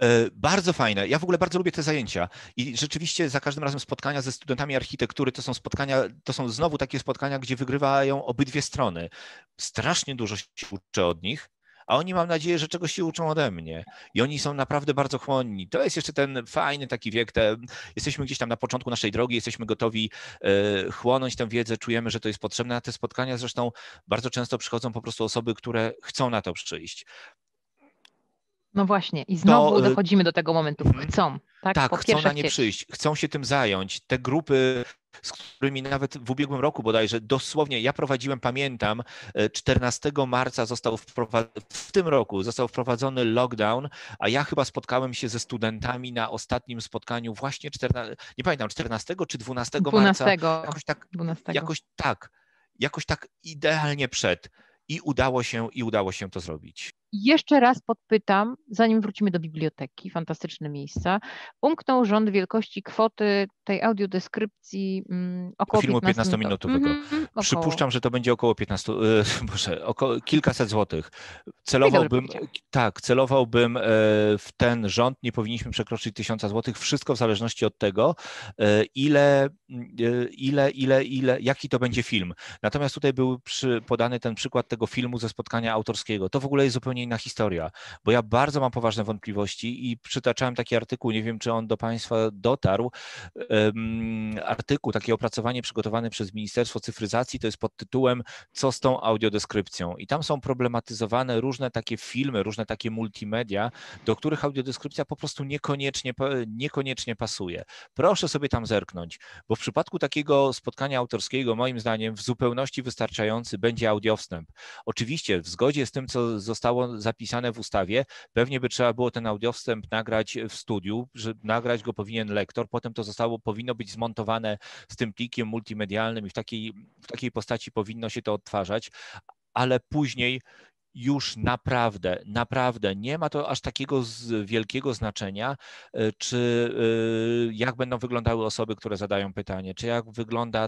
E, bardzo fajne. Ja w ogóle bardzo lubię te zajęcia i rzeczywiście za każdym razem spotkania ze studentami architektury to są spotkania, to są znowu takie spotkania, gdzie wygrywają obydwie strony. Strasznie dużo się uczę od nich, a oni mam nadzieję, że czegoś się uczą ode mnie. I oni są naprawdę bardzo chłonni. To jest jeszcze ten fajny taki wiek, te, jesteśmy gdzieś tam na początku naszej drogi, jesteśmy gotowi e, chłonąć tę wiedzę, czujemy, że to jest potrzebne. Na te spotkania zresztą bardzo często przychodzą po prostu osoby, które chcą na to przyjść. No właśnie, i znowu to, y, dochodzimy do tego momentu. Mhm. Chcą, tak? Tak, po chcą na nie przyjść, chcą się tym zająć. Te grupy, z którymi nawet w ubiegłym roku bodajże dosłownie ja prowadziłem, pamiętam, 14 y, marca został wprowadzony, w tym roku został wprowadzony lockdown, a ja chyba spotkałem się ze studentami na ostatnim spotkaniu właśnie 14, nie pamiętam, 14 czy 12, 12. marca. Jakoś tak, 12. jakoś tak, jakoś tak idealnie przed. I udało się, i udało się to zrobić jeszcze raz podpytam, zanim wrócimy do biblioteki, fantastyczne miejsca. Umknął rząd wielkości kwoty tej audiodeskrypcji mm, około Filmu 15-minutowego. 15 mm, Przypuszczam, że to będzie około 15, yy, e, <laughs> boże, około kilkaset złotych. Celowałbym, tak, celowałbym e, w ten rząd, nie powinniśmy przekroczyć 1000 złotych, wszystko w zależności od tego, e, ile, ile, ile, ile, jaki to będzie film. Natomiast tutaj był przy, podany ten przykład tego filmu ze spotkania autorskiego. To w ogóle jest zupełnie inna historia, bo ja bardzo mam poważne wątpliwości i przytaczałem taki artykuł, nie wiem czy on do Państwa dotarł, artykuł, takie opracowanie przygotowane przez Ministerstwo Cyfryzacji, to jest pod tytułem Co z tą audiodeskrypcją? I tam są problematyzowane różne takie filmy, różne takie multimedia, do których audiodeskrypcja po prostu niekoniecznie, niekoniecznie pasuje. Proszę sobie tam zerknąć, bo w przypadku takiego spotkania autorskiego, moim zdaniem, w zupełności wystarczający będzie audiowstęp. Oczywiście w zgodzie z tym, co zostało zapisane w ustawie. Pewnie by trzeba było ten audiowstęp nagrać w studiu, że nagrać go powinien lektor, potem to zostało, powinno być zmontowane z tym plikiem multimedialnym i w takiej, w takiej postaci powinno się to odtwarzać, ale później już naprawdę, naprawdę nie ma to aż takiego wielkiego znaczenia, e, czy e, jak będą wyglądały osoby, które zadają pytanie, czy jak wygląda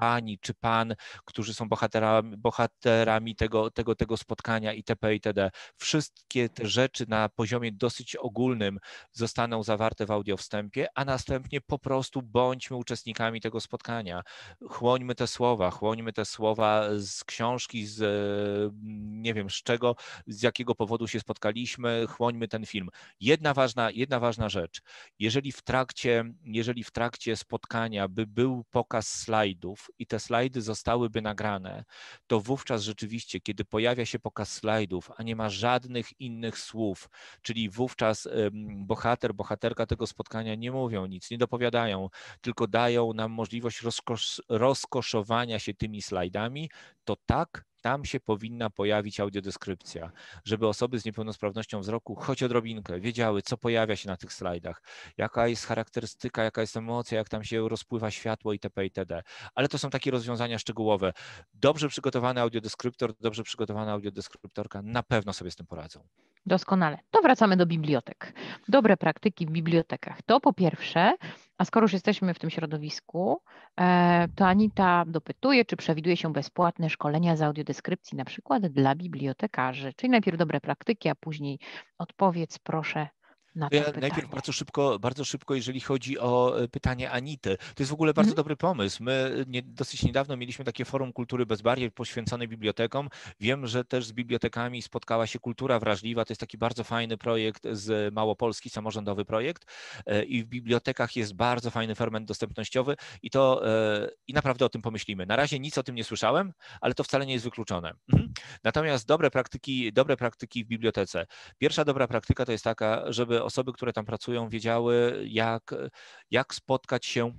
pani czy pan, którzy są bohaterami, bohaterami tego, tego, tego spotkania itp. itd. Wszystkie te rzeczy na poziomie dosyć ogólnym zostaną zawarte w audiowstępie, a następnie po prostu bądźmy uczestnikami tego spotkania. Chłońmy te słowa, chłońmy te słowa z książki, z e, nie wiem, z z czego, z jakiego powodu się spotkaliśmy, chłońmy ten film. Jedna ważna, jedna ważna rzecz. Jeżeli w trakcie, jeżeli w trakcie spotkania by był pokaz slajdów i te slajdy zostałyby nagrane, to wówczas rzeczywiście, kiedy pojawia się pokaz slajdów, a nie ma żadnych innych słów, czyli wówczas bohater, bohaterka tego spotkania nie mówią nic, nie dopowiadają, tylko dają nam możliwość rozkosz, rozkoszowania się tymi slajdami, to tak tam się powinna pojawić audiodeskrypcja, żeby osoby z niepełnosprawnością wzroku choć odrobinkę wiedziały, co pojawia się na tych slajdach, jaka jest charakterystyka, jaka jest emocja, jak tam się rozpływa światło itp. itd. Ale to są takie rozwiązania szczegółowe. Dobrze przygotowany audiodeskryptor, dobrze przygotowana audiodeskryptorka na pewno sobie z tym poradzą. Doskonale. To wracamy do bibliotek. Dobre praktyki w bibliotekach. To po pierwsze, a skoro już jesteśmy w tym środowisku, e, to Anita dopytuje, czy przewiduje się bezpłatne szkolenia z audiodeskrypcji, na przykład dla bibliotekarzy. Czyli najpierw dobre praktyki, a później odpowiedz proszę na to ja pytanie. Najpierw bardzo szybko, bardzo szybko, jeżeli chodzi o e, pytanie Anity. To jest w ogóle bardzo mhm. dobry pomysł. My e, nie, dosyć niedawno mieliśmy takie forum kultury bez barier poświęcone bibliotekom. Wiem, że też z bibliotekami spotkała się kultura wrażliwa. To jest taki bardzo fajny projekt z Małopolski, samorządowy projekt. E, I w bibliotekach jest bardzo fajny ferment dostępnościowy i to i naprawdę o tym pomyślimy. Na razie nic o tym nie słyszałem, ale to wcale nie jest wykluczone. Mhm. Natomiast dobre praktyki, dobre praktyki w bibliotece. Pierwsza dobra praktyka to jest taka, żeby osoby, które tam pracują, wiedziały, jak, jak spotkać się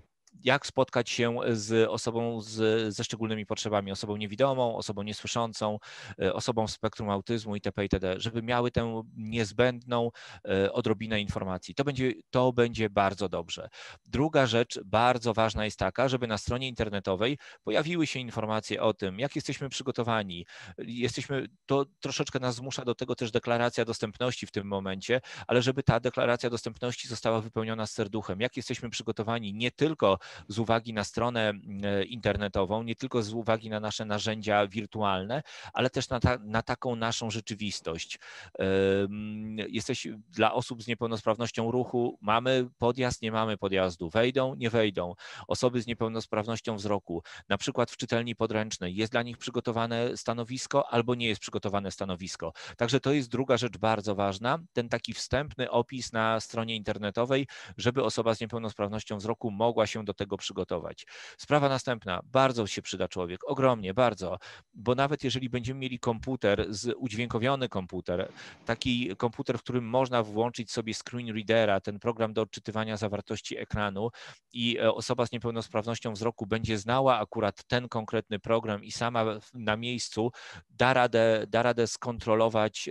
jak spotkać się z osobą z, ze szczególnymi potrzebami, osobą niewidomą, osobą niesłyszącą, e, osobą z spektrum autyzmu itp., itd., żeby miały tę niezbędną e, odrobinę informacji. To będzie, to będzie bardzo dobrze. Druga rzecz bardzo ważna jest taka, żeby na stronie internetowej pojawiły się informacje o tym, jak jesteśmy przygotowani. Jesteśmy, to troszeczkę nas zmusza do tego też deklaracja dostępności w tym momencie, ale żeby ta deklaracja dostępności została wypełniona z serduchem, jak jesteśmy przygotowani nie tylko z uwagi na stronę mm, internetową, nie tylko z uwagi na nasze narzędzia wirtualne, ale też na, ta, na taką naszą rzeczywistość. Jesteś dla osób z niepełnosprawnością ruchu, mamy podjazd, nie mamy podjazdu, wejdą, nie wejdą. Osoby z niepełnosprawnością wzroku, na przykład w czytelni podręcznej, jest dla nich przygotowane stanowisko albo nie jest przygotowane stanowisko. Także to jest druga rzecz bardzo ważna, ten taki wstępny opis na stronie internetowej, żeby osoba z niepełnosprawnością wzroku mogła się do do tego przygotować. Sprawa następna, bardzo się przyda człowiek, ogromnie, bardzo, bo nawet jeżeli będziemy mieli komputer, z, udźwiękowiony komputer, taki komputer, w którym można włączyć sobie screen readera, ten program do odczytywania zawartości ekranu i e, osoba z niepełnosprawnością wzroku będzie znała akurat ten konkretny program i sama na miejscu da radę, da radę skontrolować,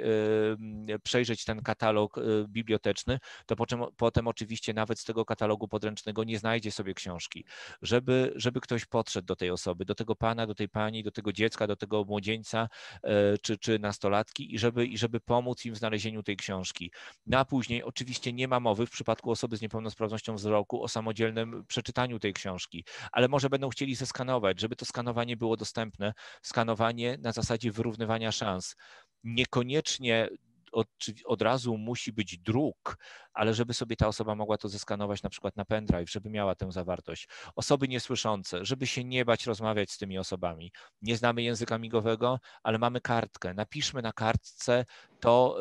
e, przejrzeć ten katalog e, biblioteczny, to po czym, potem oczywiście nawet z tego katalogu podręcznego nie znajdzie sobie książki książki, żeby, żeby ktoś podszedł do tej osoby, do tego pana, do tej pani, do tego dziecka, do tego młodzieńca e, czy, czy nastolatki i żeby, i żeby pomóc im w znalezieniu tej książki. No później oczywiście nie ma mowy w przypadku osoby z niepełnosprawnością wzroku o samodzielnym przeczytaniu tej książki, ale może będą chcieli zeskanować, żeby to skanowanie było dostępne, skanowanie na zasadzie wyrównywania szans. Niekoniecznie od, od razu musi być druk, ale żeby sobie ta osoba mogła to zeskanować na przykład na pendrive, żeby miała tę zawartość. Osoby niesłyszące, żeby się nie bać rozmawiać z tymi osobami. Nie znamy języka migowego, ale mamy kartkę. Napiszmy na kartce to,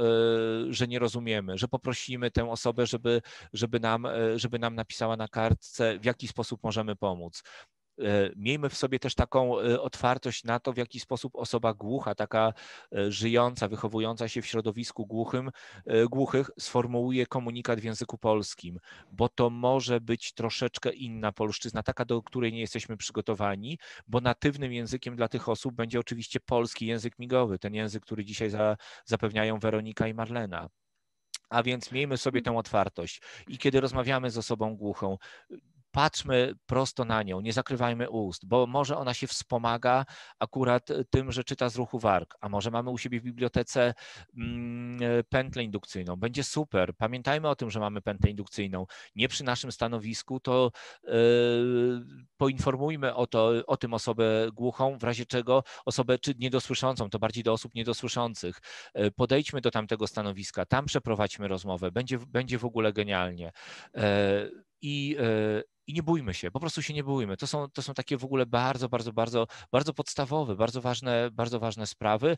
y, że nie rozumiemy, że poprosimy tę osobę, żeby, żeby, nam, y, żeby nam napisała na kartce, w jaki sposób możemy pomóc. E, miejmy w sobie też taką e, otwartość na to, w jaki sposób osoba głucha, taka e, żyjąca, wychowująca się w środowisku głuchym, głuchych, sformułuje komunikat w języku polskim, bo to może być troszeczkę inna polszczyzna, taka, do której nie jesteśmy przygotowani, bo natywnym językiem dla tych osób będzie oczywiście polski język migowy, ten język, który dzisiaj za, zapewniają Weronika i Marlena. A więc miejmy sobie mhm. tę otwartość. I kiedy rozmawiamy z osobą głuchą, patrzmy prosto na nią, nie zakrywajmy ust, bo może ona się wspomaga akurat e, tym, że czyta z ruchu warg, a może mamy u siebie w bibliotece mm, e, pętlę indukcyjną. Będzie super. Pamiętajmy o tym, że mamy pętlę indukcyjną. Nie przy naszym stanowisku, to e, poinformujmy o, to, o tym osobę głuchą, w razie czego osobę czy niedosłyszącą, to bardziej do osób niedosłyszących. Podejdźmy do tamtego stanowiska, tam przeprowadźmy rozmowę, będzie, będzie w ogóle genialnie. I, i nie bójmy się, po prostu się nie bójmy. To są, to są takie w ogóle bardzo, bardzo, bardzo, bardzo podstawowe, bardzo ważne, bardzo ważne sprawy.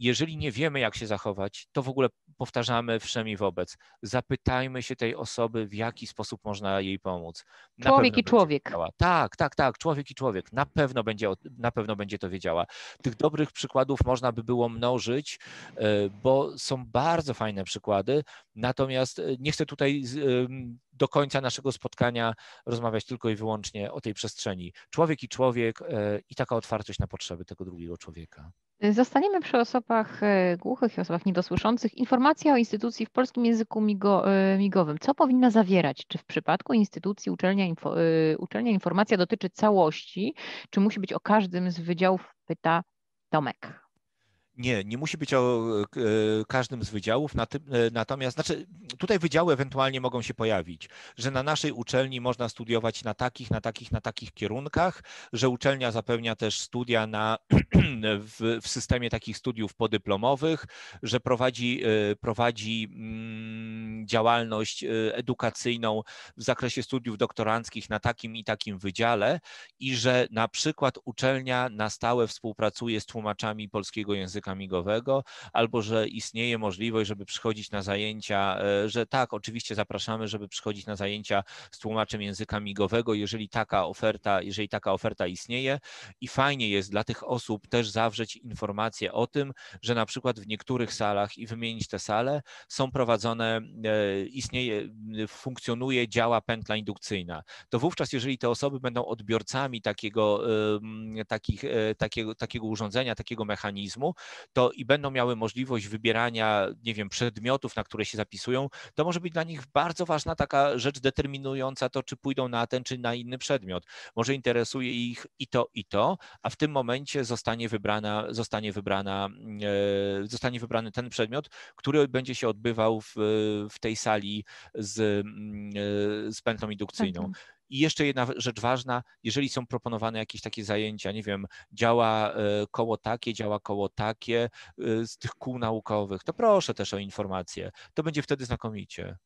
Jeżeli nie wiemy, jak się zachować, to w ogóle powtarzamy wszem i wobec. Zapytajmy się tej osoby, w jaki sposób można jej pomóc. Na człowiek i człowiek. Wiedziała. Tak, tak, tak, człowiek i człowiek. Na pewno, będzie, na pewno będzie to wiedziała. Tych dobrych przykładów można by było mnożyć, e, bo są bardzo fajne przykłady, natomiast e, nie chcę tutaj do końca naszego spotkania rozmawiać tylko i wyłącznie o tej przestrzeni. Człowiek i człowiek e, i taka otwartość na potrzeby tego drugiego człowieka. Zostaniemy przy osobach e, głuchych i osobach niedosłyszących. Informacja o instytucji w polskim języku migo, e, migowym. Co powinna zawierać? Czy w przypadku instytucji uczelnia, info, uczelnia informacja dotyczy całości? Czy musi być o każdym z wydziałów? Pyta Tomek. Nie, nie musi być o e, każdym z wydziałów, e, natomiast, znaczy tutaj wydziały ewentualnie mogą się pojawić, że na naszej uczelni można studiować na takich, na takich, na takich kierunkach, że uczelnia zapewnia też studia na, <clears throat> w, w systemie takich studiów podyplomowych, że prowadzi, e, prowadzi mm, działalność edukacyjną w zakresie studiów doktoranckich na takim i takim wydziale i że na przykład uczelnia na stałe współpracuje z tłumaczami polskiego języka języka migowego, albo że istnieje możliwość, żeby przychodzić na zajęcia, e, że tak, oczywiście zapraszamy, żeby przychodzić na zajęcia z tłumaczem języka migowego, jeżeli taka oferta, jeżeli taka oferta istnieje i fajnie jest dla tych osób też zawrzeć informację o tym, że na przykład w niektórych salach i wymienić te sale są prowadzone, e, istnieje, funkcjonuje, działa pętla indukcyjna. To wówczas, jeżeli te osoby będą odbiorcami takiego, takich, e, takiego, takiego urządzenia, takiego mechanizmu, to i będą miały możliwość wybierania, nie wiem, przedmiotów, na które się zapisują, to może być dla nich bardzo ważna taka rzecz determinująca to, czy pójdą na ten czy na inny przedmiot. Może interesuje ich i to, i to, a w tym momencie zostanie wybrana, zostanie wybrana, e, zostanie wybrany ten przedmiot, który będzie się odbywał w, w tej sali z, mm, e, z pętlą indukcyjną. I jeszcze jedna rzecz ważna, jeżeli są proponowane jakieś takie zajęcia, nie wiem, działa e, koło takie, działa koło takie e, z tych kół naukowych, to proszę też o informacje. To będzie wtedy znakomicie.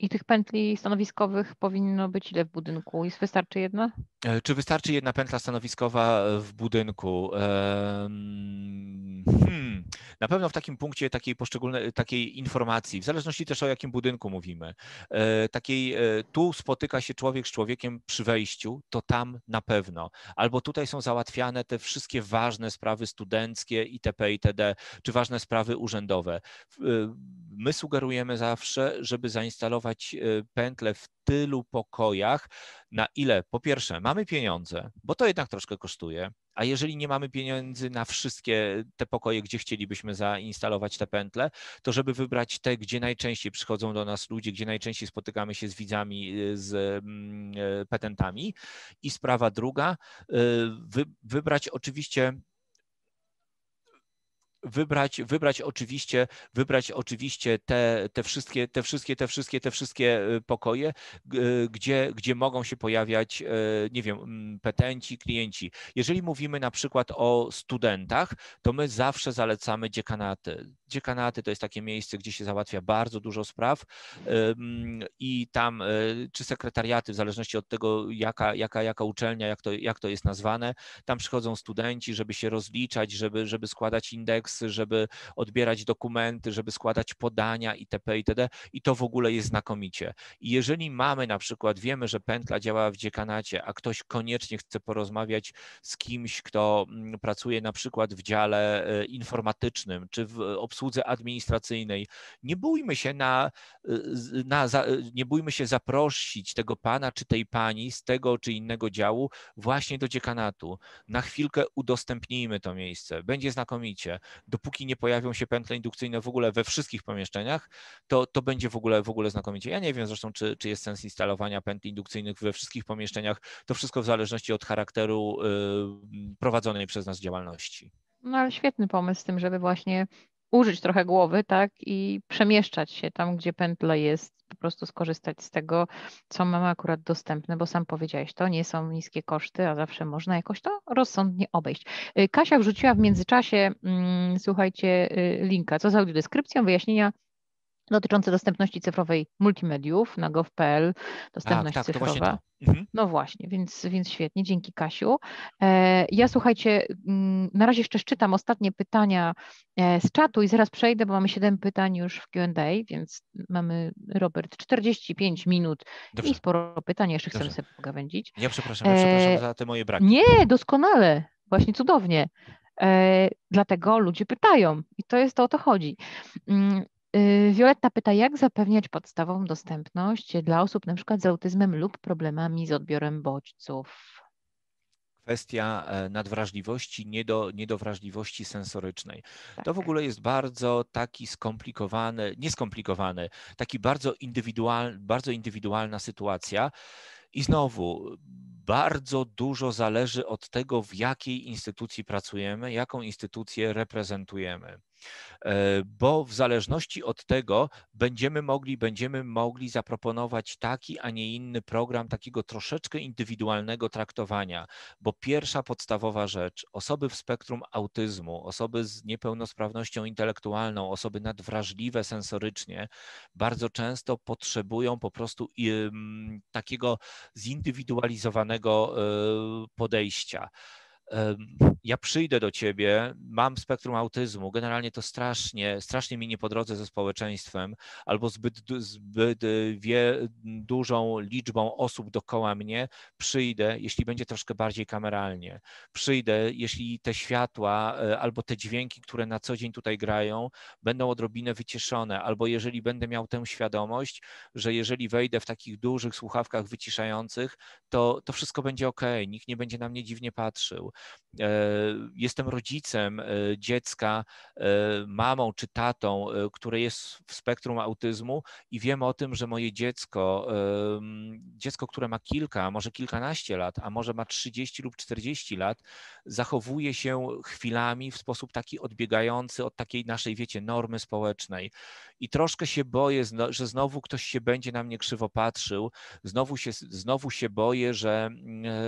I tych pętli stanowiskowych powinno być ile w budynku? Jest wystarczy jedna? E, czy wystarczy jedna pętla stanowiskowa e, w budynku? Hmm. Na pewno w takim punkcie takiej poszczególnej e, takiej informacji, w zależności też o jakim budynku mówimy, takiej tu spotyka się człowiek z człowiekiem przy wejściu, to tam na pewno. Albo tutaj są załatwiane te wszystkie ważne sprawy studenckie itp. itd. czy ważne sprawy urzędowe. My sugerujemy zawsze, żeby zainstalować E, pętle w tylu pokojach, na ile po pierwsze mamy pieniądze, bo to jednak troszkę kosztuje, a jeżeli nie mamy pieniędzy na wszystkie te pokoje, gdzie chcielibyśmy zainstalować te pętle, to żeby wybrać te, gdzie najczęściej przychodzą do nas ludzie, gdzie najczęściej spotykamy się z widzami, e, z mm, e, petentami. I sprawa druga, wybrać oczywiście wybrać, wybrać oczywiście, wybrać oczywiście te, te wszystkie, te wszystkie, te wszystkie, te wszystkie y, pokoje, y, gdzie, gdzie mogą się pojawiać, y, nie wiem, mm, petenci, klienci. Jeżeli mówimy na przykład o studentach, to my zawsze zalecamy dziekanaty. Dziekanaty to jest takie miejsce, gdzie się załatwia bardzo dużo spraw i tam e, czy sekretariaty, w zależności od tego, jaka, jaka, jaka uczelnia, jak to, jak to jest nazwane, tam przychodzą studenci, żeby się rozliczać, żeby, żeby składać indeksy, żeby odbierać dokumenty, żeby składać podania itp. itd. I to w ogóle jest znakomicie. I jeżeli mamy na przykład, wiemy, że pętla działa w dziekanacie, a ktoś koniecznie chce porozmawiać z kimś, kto mm, pracuje na przykład w dziale e, informatycznym czy w obsłudze, obsłudze administracyjnej. Nie bójmy się na, y, na za, y, nie bójmy się zaprosić tego pana czy tej pani z tego czy innego działu właśnie do dziekanatu. Na chwilkę udostępnijmy to miejsce. Będzie znakomicie. Dopóki nie pojawią się pętle indukcyjne w ogóle we wszystkich pomieszczeniach, to, to będzie w ogóle, w ogóle znakomicie. Ja nie wiem zresztą, czy, czy jest sens instalowania pętli indukcyjnych we wszystkich pomieszczeniach. To wszystko w zależności od charakteru y, prowadzonej przez nas działalności. No ale świetny pomysł z tym, żeby właśnie użyć trochę głowy, tak, i przemieszczać się tam, gdzie pętla jest, po prostu skorzystać z tego, co mamy akurat dostępne, bo sam powiedziałeś, to nie są niskie koszty, a zawsze można jakoś to rozsądnie obejść. Y, Kasia wrzuciła w międzyczasie, mm, słuchajcie, y, linka, co z audiodeskrypcją, wyjaśnienia dotyczące dostępności cyfrowej multimediów na gov.pl, dostępność tak, cyfrowa. Właśnie mhm. No właśnie, więc, więc świetnie, dzięki Kasiu. E, ja słuchajcie, mm, na razie jeszcze czytam ostatnie pytania e, z czatu i zaraz przejdę, bo mamy 7 pytań już w QA, więc mamy, Robert, 45 minut Dobrze. i sporo pytań, jeszcze chcemy sobie pogawędzić. Ja przepraszam, ja e, przepraszam za te moje braki. Nie, doskonale, właśnie cudownie. Dlatego ludzie pytają i to jest to, o to chodzi. Mm, Wioletta y, pyta, jak zapewniać podstawową dostępność dla osób np. z autyzmem lub problemami z odbiorem bodźców? kwestia e, nadwrażliwości, niedowrażliwości sensorycznej. Tak. To w tak. ogóle jest bardzo taki skomplikowany, nieskomplikowany, taki bardzo, indywidual, bardzo indywidualna sytuacja. I znowu, bardzo dużo zależy od tego, w jakiej instytucji pracujemy, jaką instytucję reprezentujemy. E, bo w zależności od tego będziemy mogli, będziemy mogli zaproponować taki, a nie inny program takiego troszeczkę indywidualnego traktowania, bo pierwsza podstawowa rzecz, osoby w spektrum autyzmu, osoby z niepełnosprawnością intelektualną, osoby nadwrażliwe sensorycznie, bardzo często potrzebują po prostu takiego zindywidualizowanego e, podejścia ja przyjdę do ciebie, mam spektrum autyzmu, generalnie to strasznie, strasznie mi nie po drodze ze społeczeństwem, albo zbyt, zbyt y, wie, dużą liczbą osób dookoła mnie, przyjdę, jeśli będzie troszkę bardziej kameralnie, przyjdę, jeśli te światła e, albo te dźwięki, które na co dzień tutaj grają, będą odrobinę wyciszone, albo jeżeli będę miał tę świadomość, że jeżeli wejdę w takich dużych słuchawkach wyciszających, to, to wszystko będzie ok, nikt nie będzie na mnie dziwnie patrzył E, jestem rodzicem e, dziecka, e, mamą czy tatą, które jest w spektrum autyzmu i wiem o tym, że moje dziecko, dziecko, które ma kilka, może kilkanaście lat, a może ma 30 lub 40 lat, zachowuje się chwilami w sposób taki odbiegający od takiej naszej, wiecie, normy społecznej. I troszkę się boję, że znowu ktoś się będzie na mnie krzywo patrzył, znowu się, znowu się boję, że,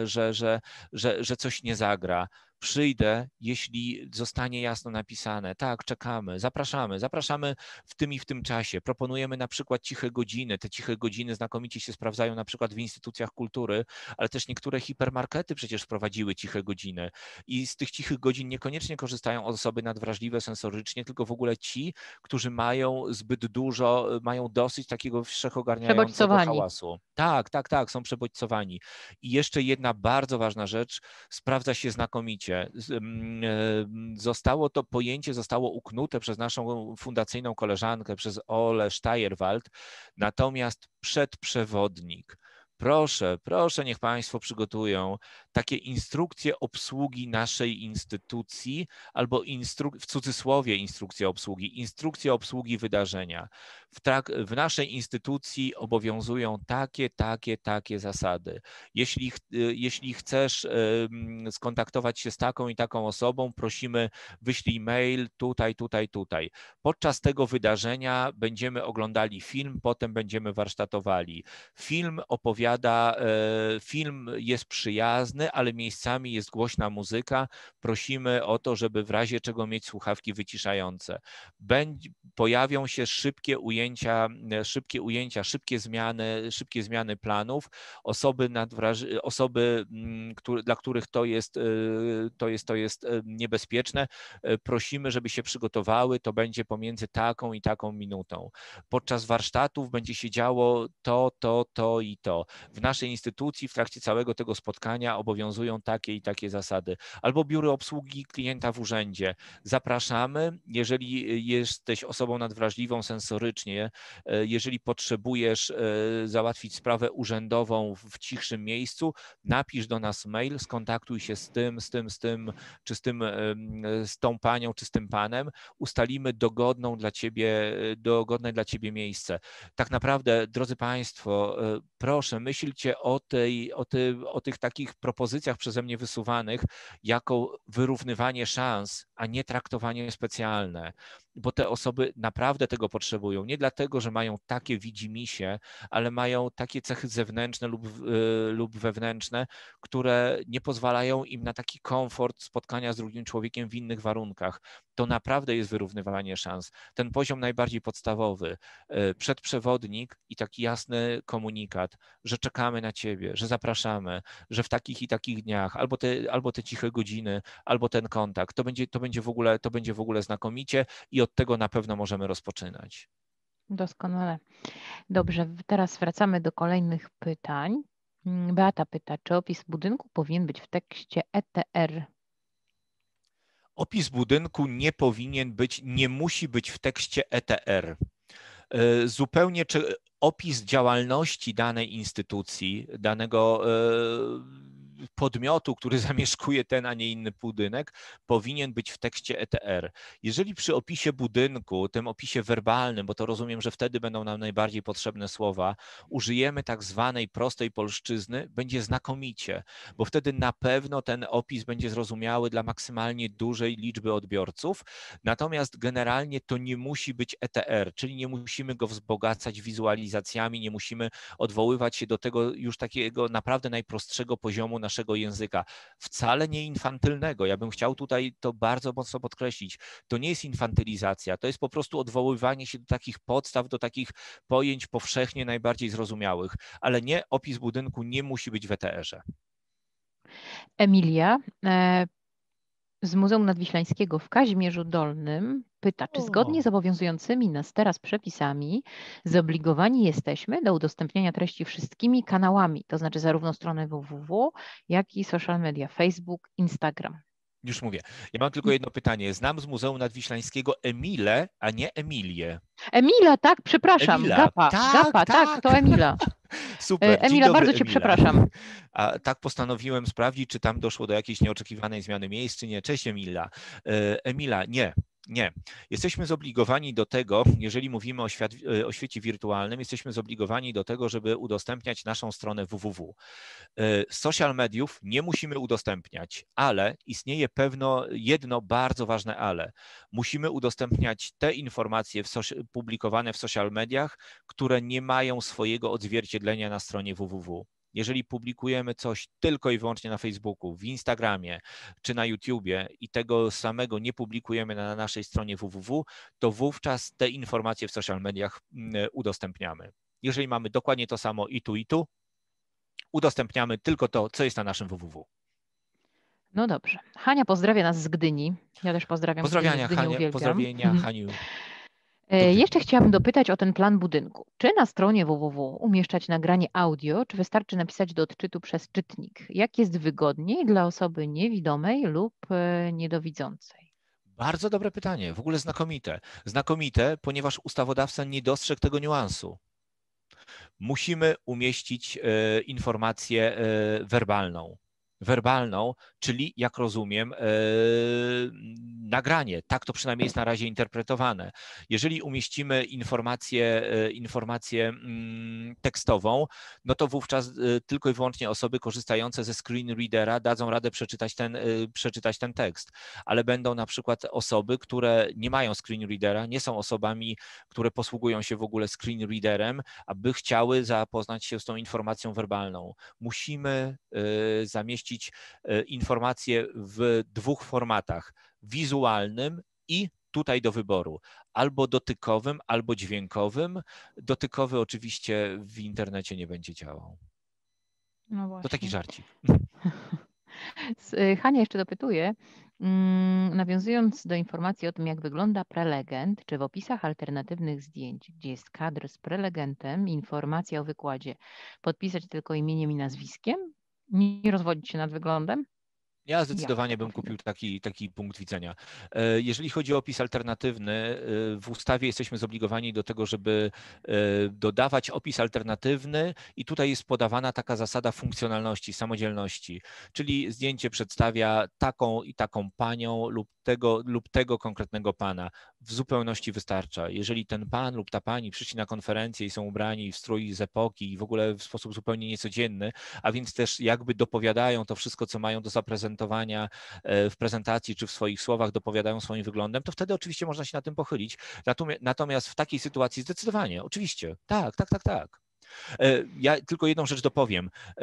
że, że, że, że coś nie zagra consagrar przyjdę, jeśli zostanie jasno napisane. Tak, czekamy, zapraszamy, zapraszamy w tym i w tym czasie. Proponujemy na przykład ciche godziny. Te ciche godziny znakomicie się sprawdzają na przykład w instytucjach kultury, ale też niektóre hipermarkety przecież wprowadziły ciche godziny i z tych cichych godzin niekoniecznie korzystają osoby nadwrażliwe sensorycznie, tylko w ogóle ci, którzy mają zbyt dużo, mają dosyć takiego wszechogarniającego hałasu. Tak, tak, tak, są przebodźcowani. I jeszcze jedna bardzo ważna rzecz, sprawdza się znakomicie pojęcie. Zostało to pojęcie, zostało uknute przez naszą fundacyjną koleżankę, przez Ole Steierwald, natomiast przedprzewodnik proszę, proszę, niech Państwo przygotują takie instrukcje obsługi naszej instytucji albo instru- w cudzysłowie instrukcje obsługi, instrukcje obsługi wydarzenia. W, trak- w naszej instytucji obowiązują takie, takie, takie zasady. Jeśli, ch- y, jeśli chcesz skontaktować się z taką i taką osobą, prosimy wyślij mail tutaj, tutaj, tutaj. Podczas tego wydarzenia będziemy oglądali film, potem będziemy warsztatowali. Film opowiada, e, film jest przyjazny, ale miejscami jest głośna muzyka. Prosimy o to, żeby w razie czego mieć słuchawki wyciszające. Będ pojawią się szybkie ujęcia, szybkie ujęcia, szybkie zmiany, szybkie zmiany planów. Osoby, osoby mm, dla których to jest, y, to jest, to jest y, niebezpieczne, y, prosimy, żeby się przygotowały. To będzie pomiędzy taką i taką minutą. Podczas warsztatów będzie się działo to, to, to i to. W naszej instytucji w trakcie całego tego spotkania obowiązują takie i takie zasady. Albo biury obsługi klienta w urzędzie. Zapraszamy, jeżeli e, jesteś osobą nadwrażliwą sensorycznie, e, jeżeli potrzebujesz e, załatwić sprawę urzędową w cichszym miejscu, napisz do nas mail, skontaktuj się z tym, z tym, z tym, czy z tym, z tą panią, czy z tym panem, ustalimy dogodną dla ciebie, dogodne dla ciebie miejsce. Tak naprawdę, drodzy Państwo, proszę, myślcie o tej, o, ty, o tych takich propozycjach, propozycjach przeze mnie wysuwanych jako wyrównywanie szans, a nie traktowanie specjalne bo te osoby naprawdę tego potrzebują. Nie dlatego, że mają takie widzimisię, ale mają takie cechy zewnętrzne lub, y, lub wewnętrzne, które nie pozwalają im na taki komfort spotkania z drugim człowiekiem w innych warunkach. To naprawdę jest wyrównywanie szans. Ten poziom najbardziej podstawowy, y, przedprzewodnik i taki jasny komunikat, że czekamy na ciebie, że zapraszamy, że w takich i takich dniach, albo te, albo te ciche godziny, albo ten kontakt. To będzie, to będzie w ogóle, to będzie w ogóle znakomicie i od tego na pewno możemy rozpoczynać. Doskonale. Dobrze, teraz wracamy do kolejnych pytań. Mm, Beata pyta, czy opis budynku powinien być w tekście ETR? Opis budynku nie powinien być, nie musi być w tekście ETR. E, zupełnie czy opis działalności danej instytucji, danego e, podmiotu, który <laughs> zamieszkuje ten, a nie inny budynek, powinien być w tekście ETR. Jeżeli przy opisie budynku, tym opisie werbalnym, bo to rozumiem, że wtedy będą nam najbardziej potrzebne słowa, użyjemy tak zwanej prostej polszczyzny, będzie znakomicie, bo wtedy na pewno ten opis będzie zrozumiały dla maksymalnie dużej liczby odbiorców. Natomiast generalnie to nie musi być ETR, czyli nie musimy go wzbogacać wizualizacjami, nie musimy odwoływać się do tego już takiego naprawdę najprostszego poziomu naszego naszego języka, wcale nie infantylnego. Ja bym chciał tutaj to bardzo mocno podkreślić. To nie jest infantylizacja, to jest po prostu odwoływanie się do takich podstaw, do takich pojęć powszechnie najbardziej zrozumiałych, ale nie opis budynku nie musi być w ETR-ze. Emilia e, z Muzeum Nadwiślańskiego w Kazimierzu Dolnym pyta, czy zgodnie z obowiązującymi nas teraz przepisami zobligowani jesteśmy do udostępniania treści wszystkimi kanałami, to znaczy zarówno strony www, jak i social media Facebook, Instagram. Już mówię. Ja mam tylko jedno pytanie. Znam z Muzeum Nadwiślańskiego Emilę, a nie Emilię. Emila, tak, przepraszam. Emila. Gapa, tak, gapa, tak. tak to Emila. <laughs> E, Super. Dzień Emila, dobry, bardzo Cię Emila. przepraszam. A, tak postanowiłem sprawdzić, czy tam doszło do jakiejś nieoczekiwanej zmiany miejsc, czy nie. Cześć Emila. E, Emila, nie, nie. Jesteśmy zobligowani do tego, jeżeli mówimy o, świat, e, o świecie wirtualnym, jesteśmy zobligowani do tego, żeby udostępniać naszą stronę www. E, social mediów nie musimy udostępniać, ale istnieje pewno jedno bardzo ważne ale. Musimy udostępniać te informacje w publikowane w social mediach, które nie mają swojego odzwierciedlenia na stronie www. Jeżeli publikujemy coś tylko i wyłącznie na Facebooku, w Instagramie czy na YouTubie i tego samego nie publikujemy na naszej stronie www, to wówczas te informacje w social mediach mm, udostępniamy. Jeżeli mamy dokładnie to samo i tu, i tu, udostępniamy tylko to, co jest na naszym www. No dobrze. Hania pozdrawia nas z Gdyni. Ja też pozdrawiam. Pozdrawiania, Hania, Pozdrawienia, <laughs> Haniu. Jeszcze chciałabym dopytać o ten plan budynku. Czy na stronie www umieszczać nagranie audio, czy wystarczy napisać do odczytu przez czytnik? Jak jest wygodniej dla osoby niewidomej lub e, niedowidzącej? Bardzo dobre pytanie, w ogóle znakomite. Znakomite, ponieważ ustawodawca nie dostrzegł tego niuansu. Musimy umieścić e, informację e, werbalną werbalną, czyli, jak rozumiem, e, nagranie. Tak to przynajmniej jest na razie interpretowane. Jeżeli umieścimy informację, e, informację mm, tekstową, no to wówczas e, tylko i wyłącznie osoby korzystające ze screen readera dadzą radę przeczytać ten, przeczytać ten tekst, ale będą na przykład osoby, które nie mają screen readera, nie są osobami, które posługują się w ogóle screen readerem, aby chciały zapoznać się z tą informacją werbalną. Musimy zamieścić umieścić e, informacje w dwóch formatach: wizualnym i tutaj do wyboru, albo dotykowym, albo dźwiękowym. Dotykowy oczywiście w internecie nie będzie działał. No właśnie. To taki żarcik. <laughs> Y, Hania jeszcze dopytuje, mm, nawiązując do informacji o tym, jak wygląda prelegent, czy w opisach alternatywnych zdjęć, gdzie jest kadr z prelegentem, informacja o wykładzie, podpisać tylko imieniem i nazwiskiem, nie rozwodzić się nad wyglądem? Ja zdecydowanie bym kupił taki, taki punkt widzenia. E, jeżeli chodzi o opis alternatywny, e, w ustawie jesteśmy zobligowani do tego, żeby e, dodawać opis alternatywny i tutaj jest podawana taka zasada funkcjonalności, samodzielności, czyli zdjęcie przedstawia taką i taką panią lub tego, lub tego konkretnego pana w zupełności wystarcza. Jeżeli ten pan lub ta pani przyszli na konferencję i są ubrani w strój z epoki i w ogóle w sposób zupełnie niecodzienny, a więc też jakby dopowiadają to wszystko, co mają do zaprezentowania e, w prezentacji czy w swoich słowach, dopowiadają swoim wyglądem, to wtedy oczywiście można się na tym pochylić. Natomiast w takiej sytuacji zdecydowanie, oczywiście, tak, tak, tak, tak. E, ja tylko jedną rzecz dopowiem. E,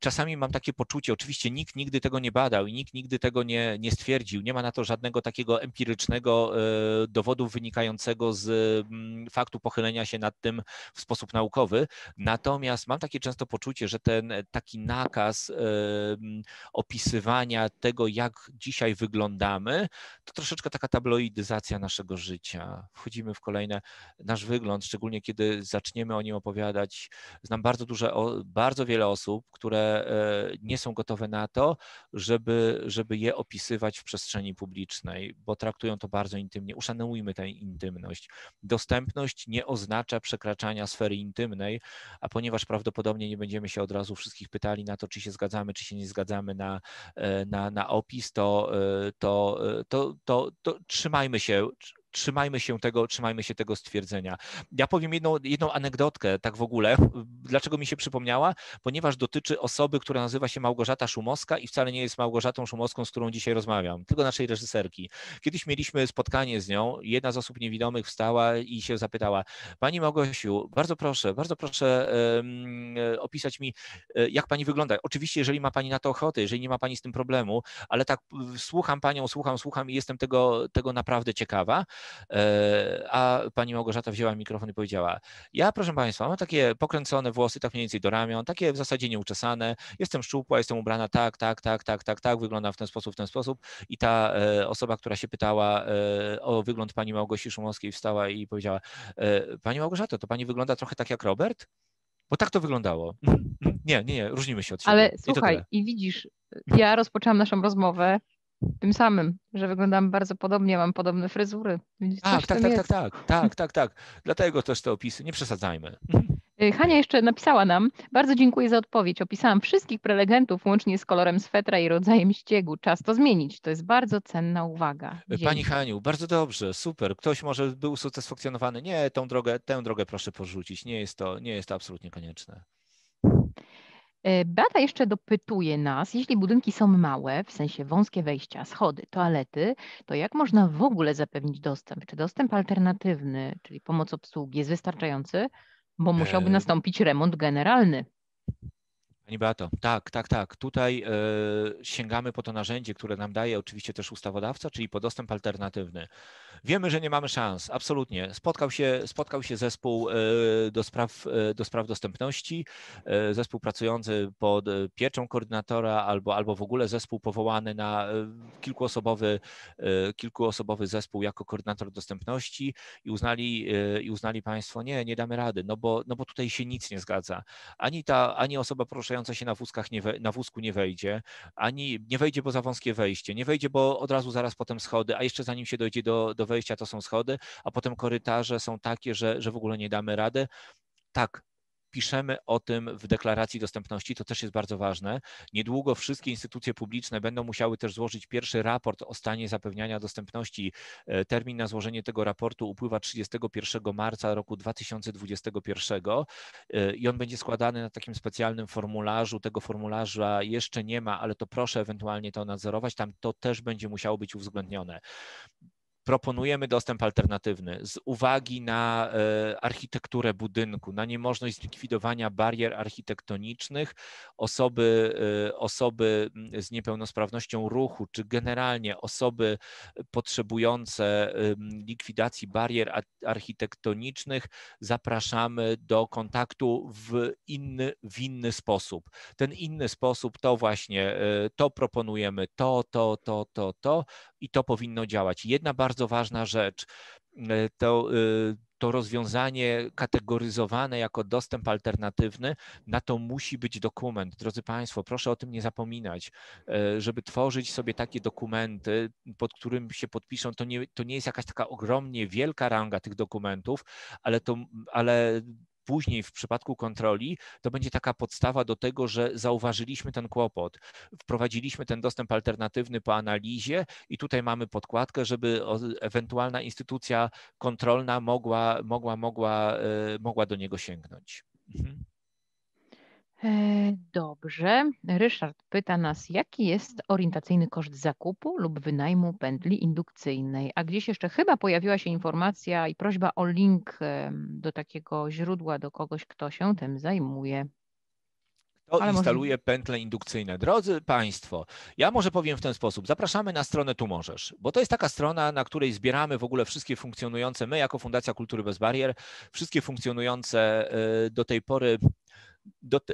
czasami mam takie poczucie, oczywiście nikt nigdy tego nie badał i nikt nigdy tego nie, nie stwierdził. Nie ma na to żadnego takiego empirycznego e, dowodu wynikającego z mm, faktu pochylenia się nad tym w sposób naukowy. Natomiast mam takie często poczucie, że ten taki nakaz mm, opisywania tego, jak dzisiaj wyglądamy, to troszeczkę taka tabloidyzacja naszego życia. Wchodzimy w kolejne, nasz wygląd, szczególnie kiedy zaczniemy o nim opowiadać, Znam bardzo, duże, bardzo wiele osób, które e, nie są gotowe na to, żeby, żeby je opisywać w przestrzeni publicznej, bo traktują to bardzo intymnie. Uszanujmy tę intymność. Dostępność nie oznacza przekraczania sfery intymnej, a ponieważ prawdopodobnie nie będziemy się od razu wszystkich pytali na to, czy się zgadzamy, czy się nie zgadzamy na, e, na, na opis, to, e, to, to, to, to trzymajmy się trzymajmy się tego, trzymajmy się tego stwierdzenia. Ja powiem jedną, jedną anegdotkę tak w ogóle. Dlaczego mi się przypomniała? Ponieważ dotyczy osoby, która nazywa się Małgorzata Szumowska i wcale nie jest Małgorzatą Szumowską, z którą dzisiaj rozmawiam, tylko naszej reżyserki. Kiedyś mieliśmy spotkanie z nią, jedna z osób niewidomych wstała i się zapytała: Pani Małgosiu, bardzo proszę, bardzo proszę um, opisać mi, e, jak pani wygląda. Oczywiście, jeżeli ma pani na to ochotę, jeżeli nie ma pani z tym problemu, ale tak e, słucham panią, słucham, słucham i jestem tego, tego naprawdę ciekawa. E, a pani Małgorzata wzięła mikrofon i powiedziała: Ja, proszę państwa, mam takie pokręcone włosy, tak mniej więcej do ramion, takie w zasadzie nieuczesane. Jestem szczupła, jestem ubrana tak, tak, tak, tak, tak, tak, wyglądam w ten sposób, w ten sposób. I ta e, osoba, która się pytała e, o wygląd pani Małgosi Szumowskiej, wstała i powiedziała: Pani Małgorzata, to pani wygląda trochę tak jak Robert? Bo tak to wyglądało. <laughs> Nie, nie, nie, różnimy się od siebie. Ale I słuchaj, i widzisz, ja rozpoczęłam naszą rozmowę tym samym, że wyglądam bardzo podobnie, mam podobne fryzury. Tak, tak, tak, tak, tak, tak, tak, tak, tak. Dlatego też te opisy, nie przesadzajmy. Y, Hania jeszcze napisała nam, bardzo dziękuję za odpowiedź. Opisałam wszystkich prelegentów łącznie z kolorem swetra i rodzajem ściegu. Czas to zmienić. To jest bardzo cenna uwaga. Y, Dzięki. Pani Haniu, bardzo dobrze, super. Ktoś może był usatysfakcjonowany. Nie, tą drogę, tę drogę proszę porzucić. Nie jest to, nie jest to absolutnie konieczne. E, Beata jeszcze dopytuje nas, jeśli budynki są małe, w sensie wąskie wejścia, schody, toalety, to jak można w ogóle zapewnić dostęp? Czy dostęp alternatywny, czyli pomoc obsługi, jest wystarczający? Bo e, musiałby nastąpić remont generalny. Pani Beato, tak, tak, tak. Tutaj y, sięgamy po to narzędzie, które nam daje oczywiście też ustawodawca, czyli po dostęp alternatywny. Wiemy, że nie mamy szans, absolutnie. Spotkał się, spotkał się zespół y, do, spraw, y, do spraw dostępności, zespół pracujący pod pieczą koordynatora albo, albo w ogóle zespół powołany na kilkuosobowy, kilkuosobowy zespół jako koordynator dostępności i uznali, i uznali Państwo, nie, nie damy rady, no bo, no bo tutaj się nic nie zgadza. Ani ta, ani osoba poruszająca wspierająca się na, wózkach nie we, na wózku nie wejdzie, ani nie wejdzie, bo za wąskie wejście, nie wejdzie, bo od razu zaraz potem schody, a jeszcze zanim się dojdzie do, do wejścia, to są schody, a potem korytarze są takie, że, że w ogóle nie damy rady. Tak, piszemy o tym w deklaracji dostępności, to też jest bardzo ważne. Niedługo wszystkie instytucje publiczne będą musiały też złożyć pierwszy raport o stanie zapewniania dostępności. E, termin na złożenie tego raportu upływa 31 marca roku 2021 e, i on będzie składany na takim specjalnym formularzu. Tego formularza jeszcze nie ma, ale to proszę ewentualnie to nadzorować. Tam to też będzie musiało być uwzględnione proponujemy dostęp alternatywny z uwagi na e, architekturę budynku, na niemożność zlikwidowania barier architektonicznych, osoby, e, osoby mm, z niepełnosprawnością ruchu, czy generalnie osoby potrzebujące likwidacji barier architektonicznych zapraszamy do kontaktu w inny, w inny sposób. Ten inny sposób to właśnie e, to proponujemy, to, to, to, to, to i to powinno działać. Jedna bariera bardzo ważna rzecz. E, to, e, to rozwiązanie kategoryzowane jako dostęp alternatywny, na to musi być dokument. Drodzy Państwo, proszę o tym nie zapominać, e, żeby tworzyć sobie takie dokumenty, pod którym się podpiszą. To nie, to nie jest jakaś taka ogromnie wielka ranga tych dokumentów, ale, to, ale później w przypadku kontroli to będzie taka podstawa do tego, że zauważyliśmy ten kłopot, wprowadziliśmy ten dostęp alternatywny po analizie i tutaj mamy podkładkę, żeby ewentualna instytucja kontrolna mogła, mogła, mogła, e, mogła do niego sięgnąć. Mhm. E, dobrze. Ryszard pyta nas, jaki jest orientacyjny koszt zakupu lub wynajmu pętli indukcyjnej? A gdzieś jeszcze chyba pojawiła się informacja i prośba o link do takiego źródła, do kogoś, kto się tym zajmuje. Kto Ale instaluje może... pętle indukcyjne? Drodzy Państwo, ja może powiem w ten sposób. Zapraszamy na stronę Tu Możesz, bo to jest taka strona, na której zbieramy w ogóle wszystkie funkcjonujące, my jako Fundacja Kultury Bez Barier, wszystkie funkcjonujące y, do tej pory do te,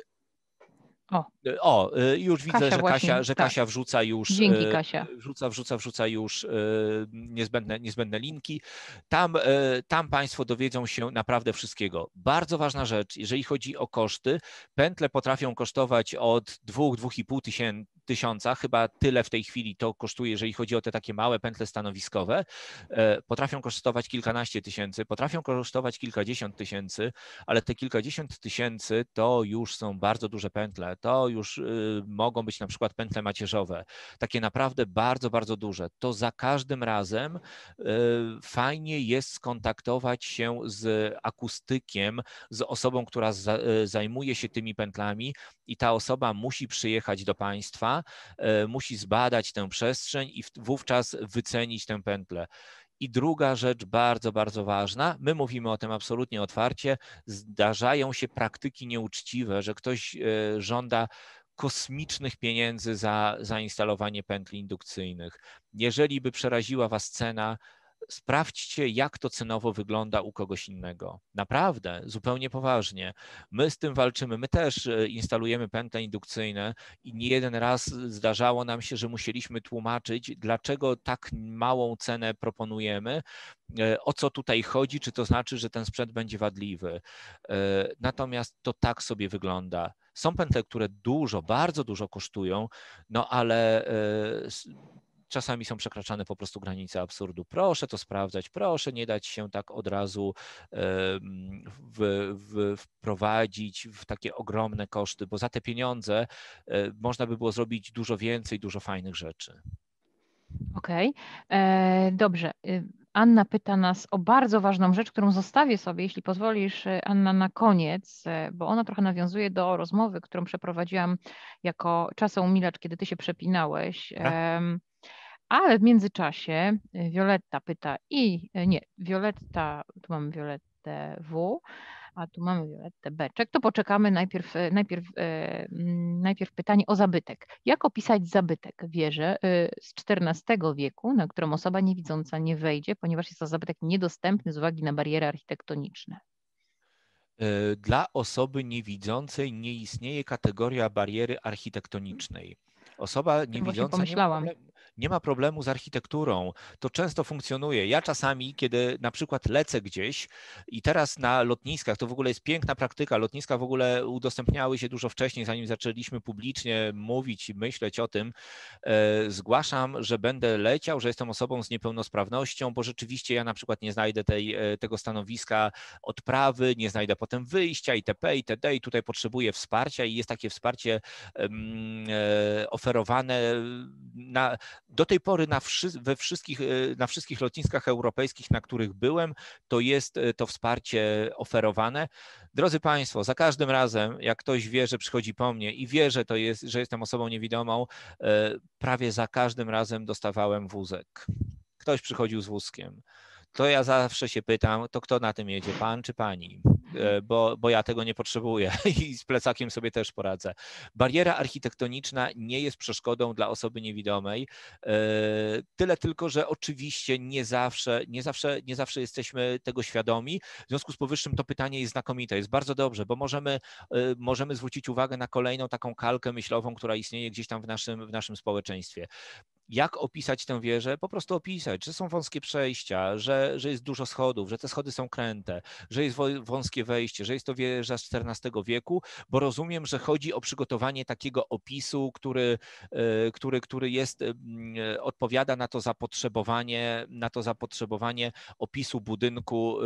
o, e, o e, już widzę, Kasia że, właśnie, Kasia, że tak. Kasia wrzuca już. Dzięki, e, Kasia. Wrzuca, wrzuca, wrzuca już niezbędne, niezbędne linki. Tam, tam Państwo dowiedzą się naprawdę wszystkiego. Bardzo ważna rzecz, jeżeli chodzi o koszty, pętle potrafią kosztować od 2-2,5 tysiąca, chyba tyle w tej chwili to kosztuje, jeżeli chodzi o te takie małe pętle stanowiskowe. Potrafią kosztować kilkanaście tysięcy, potrafią kosztować kilkadziesiąt tysięcy, ale te kilkadziesiąt tysięcy to już są bardzo duże pętle to już y, mogą być na przykład pętle macierzowe, takie naprawdę bardzo, bardzo duże. To za każdym razem y, fajnie jest skontaktować się z akustykiem, z osobą, która y, zajmuje się tymi pętlami i ta osoba musi przyjechać do Państwa, musi zbadać tę przestrzeń i wówczas wycenić tę pętlę. I druga rzecz bardzo, bardzo ważna, my mówimy o tym absolutnie otwarcie, zdarzają się praktyki nieuczciwe, że ktoś e, żąda kosmicznych pieniędzy za zainstalowanie pętli indukcyjnych. Jeżeli by przeraziła Was cena, sprawdźcie, jak to cenowo wygląda u kogoś innego. Naprawdę, zupełnie poważnie. My z tym walczymy. My też e, instalujemy pętle indukcyjne i nie jeden raz zdarzało nam się, że musieliśmy tłumaczyć, dlaczego tak małą cenę proponujemy, e, o co tutaj chodzi, czy to znaczy, że ten sprzęt będzie wadliwy. E, natomiast to tak sobie wygląda. Są pętle, które dużo, bardzo dużo kosztują, no ale czasami są przekraczane po prostu granice absurdu. Proszę to sprawdzać, proszę nie dać się tak od razu w, w, wprowadzić w takie ogromne koszty, bo za te pieniądze e, można by było zrobić dużo więcej, dużo fajnych rzeczy. Okej, okay. E, dobrze. Y, Anna pyta nas o bardzo ważną rzecz, którą zostawię sobie, jeśli pozwolisz, y, Anna, na koniec, e, bo ona trochę nawiązuje do rozmowy, którą przeprowadziłam jako czasem umilacz, kiedy ty się przepinałeś. Tak. Ale w międzyczasie y, Violetta pyta i y, nie, Violetta, tu mamy Wiolettę W, a tu mamy B. Beczek, to poczekamy najpierw, y, najpierw, mm, najpierw pytanie o zabytek. Jak opisać zabytek wieżę z XIV wieku, na którą osoba niewidząca nie wejdzie, ponieważ jest to zabytek niedostępny z uwagi na bariery architektoniczne? E, dla osoby niewidzącej nie istnieje kategoria bariery architektonicznej. Osoba tak niewidząca nie ma, nie ma problemu z architekturą. To często funkcjonuje. Ja czasami, kiedy na przykład lecę gdzieś i teraz na lotniskach, to w ogóle jest piękna praktyka. Lotniska w ogóle udostępniały się dużo wcześniej, zanim zaczęliśmy publicznie mówić i myśleć o tym. E, zgłaszam, że będę leciał, że jestem osobą z niepełnosprawnością, bo rzeczywiście ja na przykład nie znajdę tej, e, tego stanowiska odprawy, nie znajdę potem wyjścia itp. itd. I tutaj potrzebuję wsparcia i jest takie wsparcie e, oferowane na, do tej pory na, wszy we wszystkich, e, na wszystkich lotniskach europejskich, na których byłem, to jest e, to wsparcie oferowane. Drodzy Państwo, za każdym razem, jak ktoś wie, że przychodzi po mnie i wie, że, to jest, że jestem osobą niewidomą, e, prawie za każdym razem dostawałem wózek. Ktoś przychodził z wózkiem. To ja zawsze się pytam, to kto na tym jedzie, pan czy pani? E, bo, bo ja tego nie potrzebuję <laughs> i z plecakiem sobie też poradzę. Bariera architektoniczna nie jest przeszkodą dla osoby niewidomej. E, tyle tylko, że oczywiście nie zawsze, nie zawsze, nie zawsze jesteśmy tego świadomi. W związku z powyższym to pytanie jest znakomite, jest bardzo dobrze, bo możemy, e, możemy zwrócić uwagę na kolejną taką kalkę myślową, która istnieje gdzieś tam w naszym, w naszym społeczeństwie jak opisać tę wieżę? Po prostu opisać, że są wąskie przejścia, że, że jest dużo schodów, że te schody są kręte, że jest wąski gotyckie wejście, że jest to wieża z XIV wieku, bo rozumiem, że chodzi o przygotowanie takiego opisu, który, e, który, który jest, e, e, odpowiada na to zapotrzebowanie, na to zapotrzebowanie opisu budynku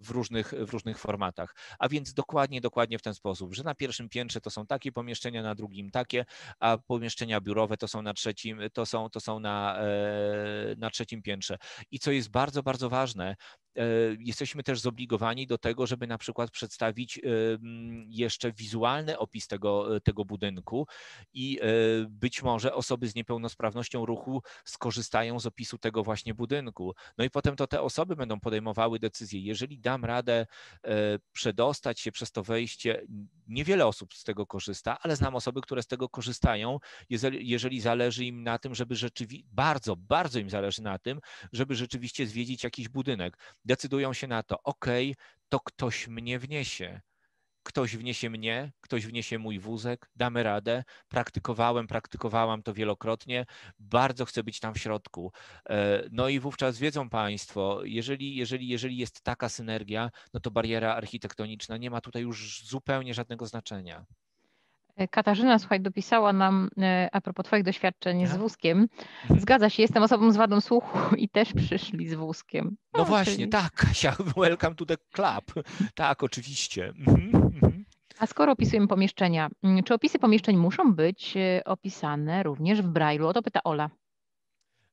w różnych, w różnych formatach. A więc dokładnie, dokładnie w ten sposób, że na pierwszym piętrze to są takie pomieszczenia, na drugim takie, a pomieszczenia biurowe to są na trzecim, to są, to są na, na trzecim piętrze. I co jest bardzo, bardzo ważne, E, jesteśmy też zobligowani do tego, żeby na przykład przedstawić e, jeszcze wizualny opis tego, e, tego budynku i być może osoby z niepełnosprawnością ruchu skorzystają z opisu tego właśnie budynku. No i potem to te osoby będą podejmowały decyzję. Jeżeli dam radę przedostać się przez to wejście, niewiele osób z tego korzysta, ale znam osoby, które z tego korzystają, jeżeli, jeżeli zależy im na tym, żeby rzeczywiście, bardzo, bardzo im zależy na tym, żeby rzeczywiście zwiedzić jakiś budynek decydują się na to, ok, to ktoś mnie wniesie. Ktoś wniesie mnie, ktoś wniesie mój wózek, damy radę. Praktykowałem, praktykowałam to wielokrotnie, bardzo chcę być tam w środku. E, no i wówczas wiedzą Państwo, jeżeli, jeżeli, jeżeli jest taka synergia, no to bariera architektoniczna nie ma tutaj już zupełnie żadnego znaczenia. Katarzyna, słuchaj, dopisała nam e, a propos Twoich doświadczeń ja? z wózkiem. Mhm. Zgadza się, jestem osobą z wadą słuchu <laughs> i też przyszli z wózkiem. No, no właśnie, czyli... tak, Kasia, <laughs> welcome to the club. Tak, oczywiście. Mhm, mhm. A skoro opisujemy pomieszczenia, mm, czy opisy pomieszczeń muszą być e, opisane również w Braille'u? O to pyta Ola.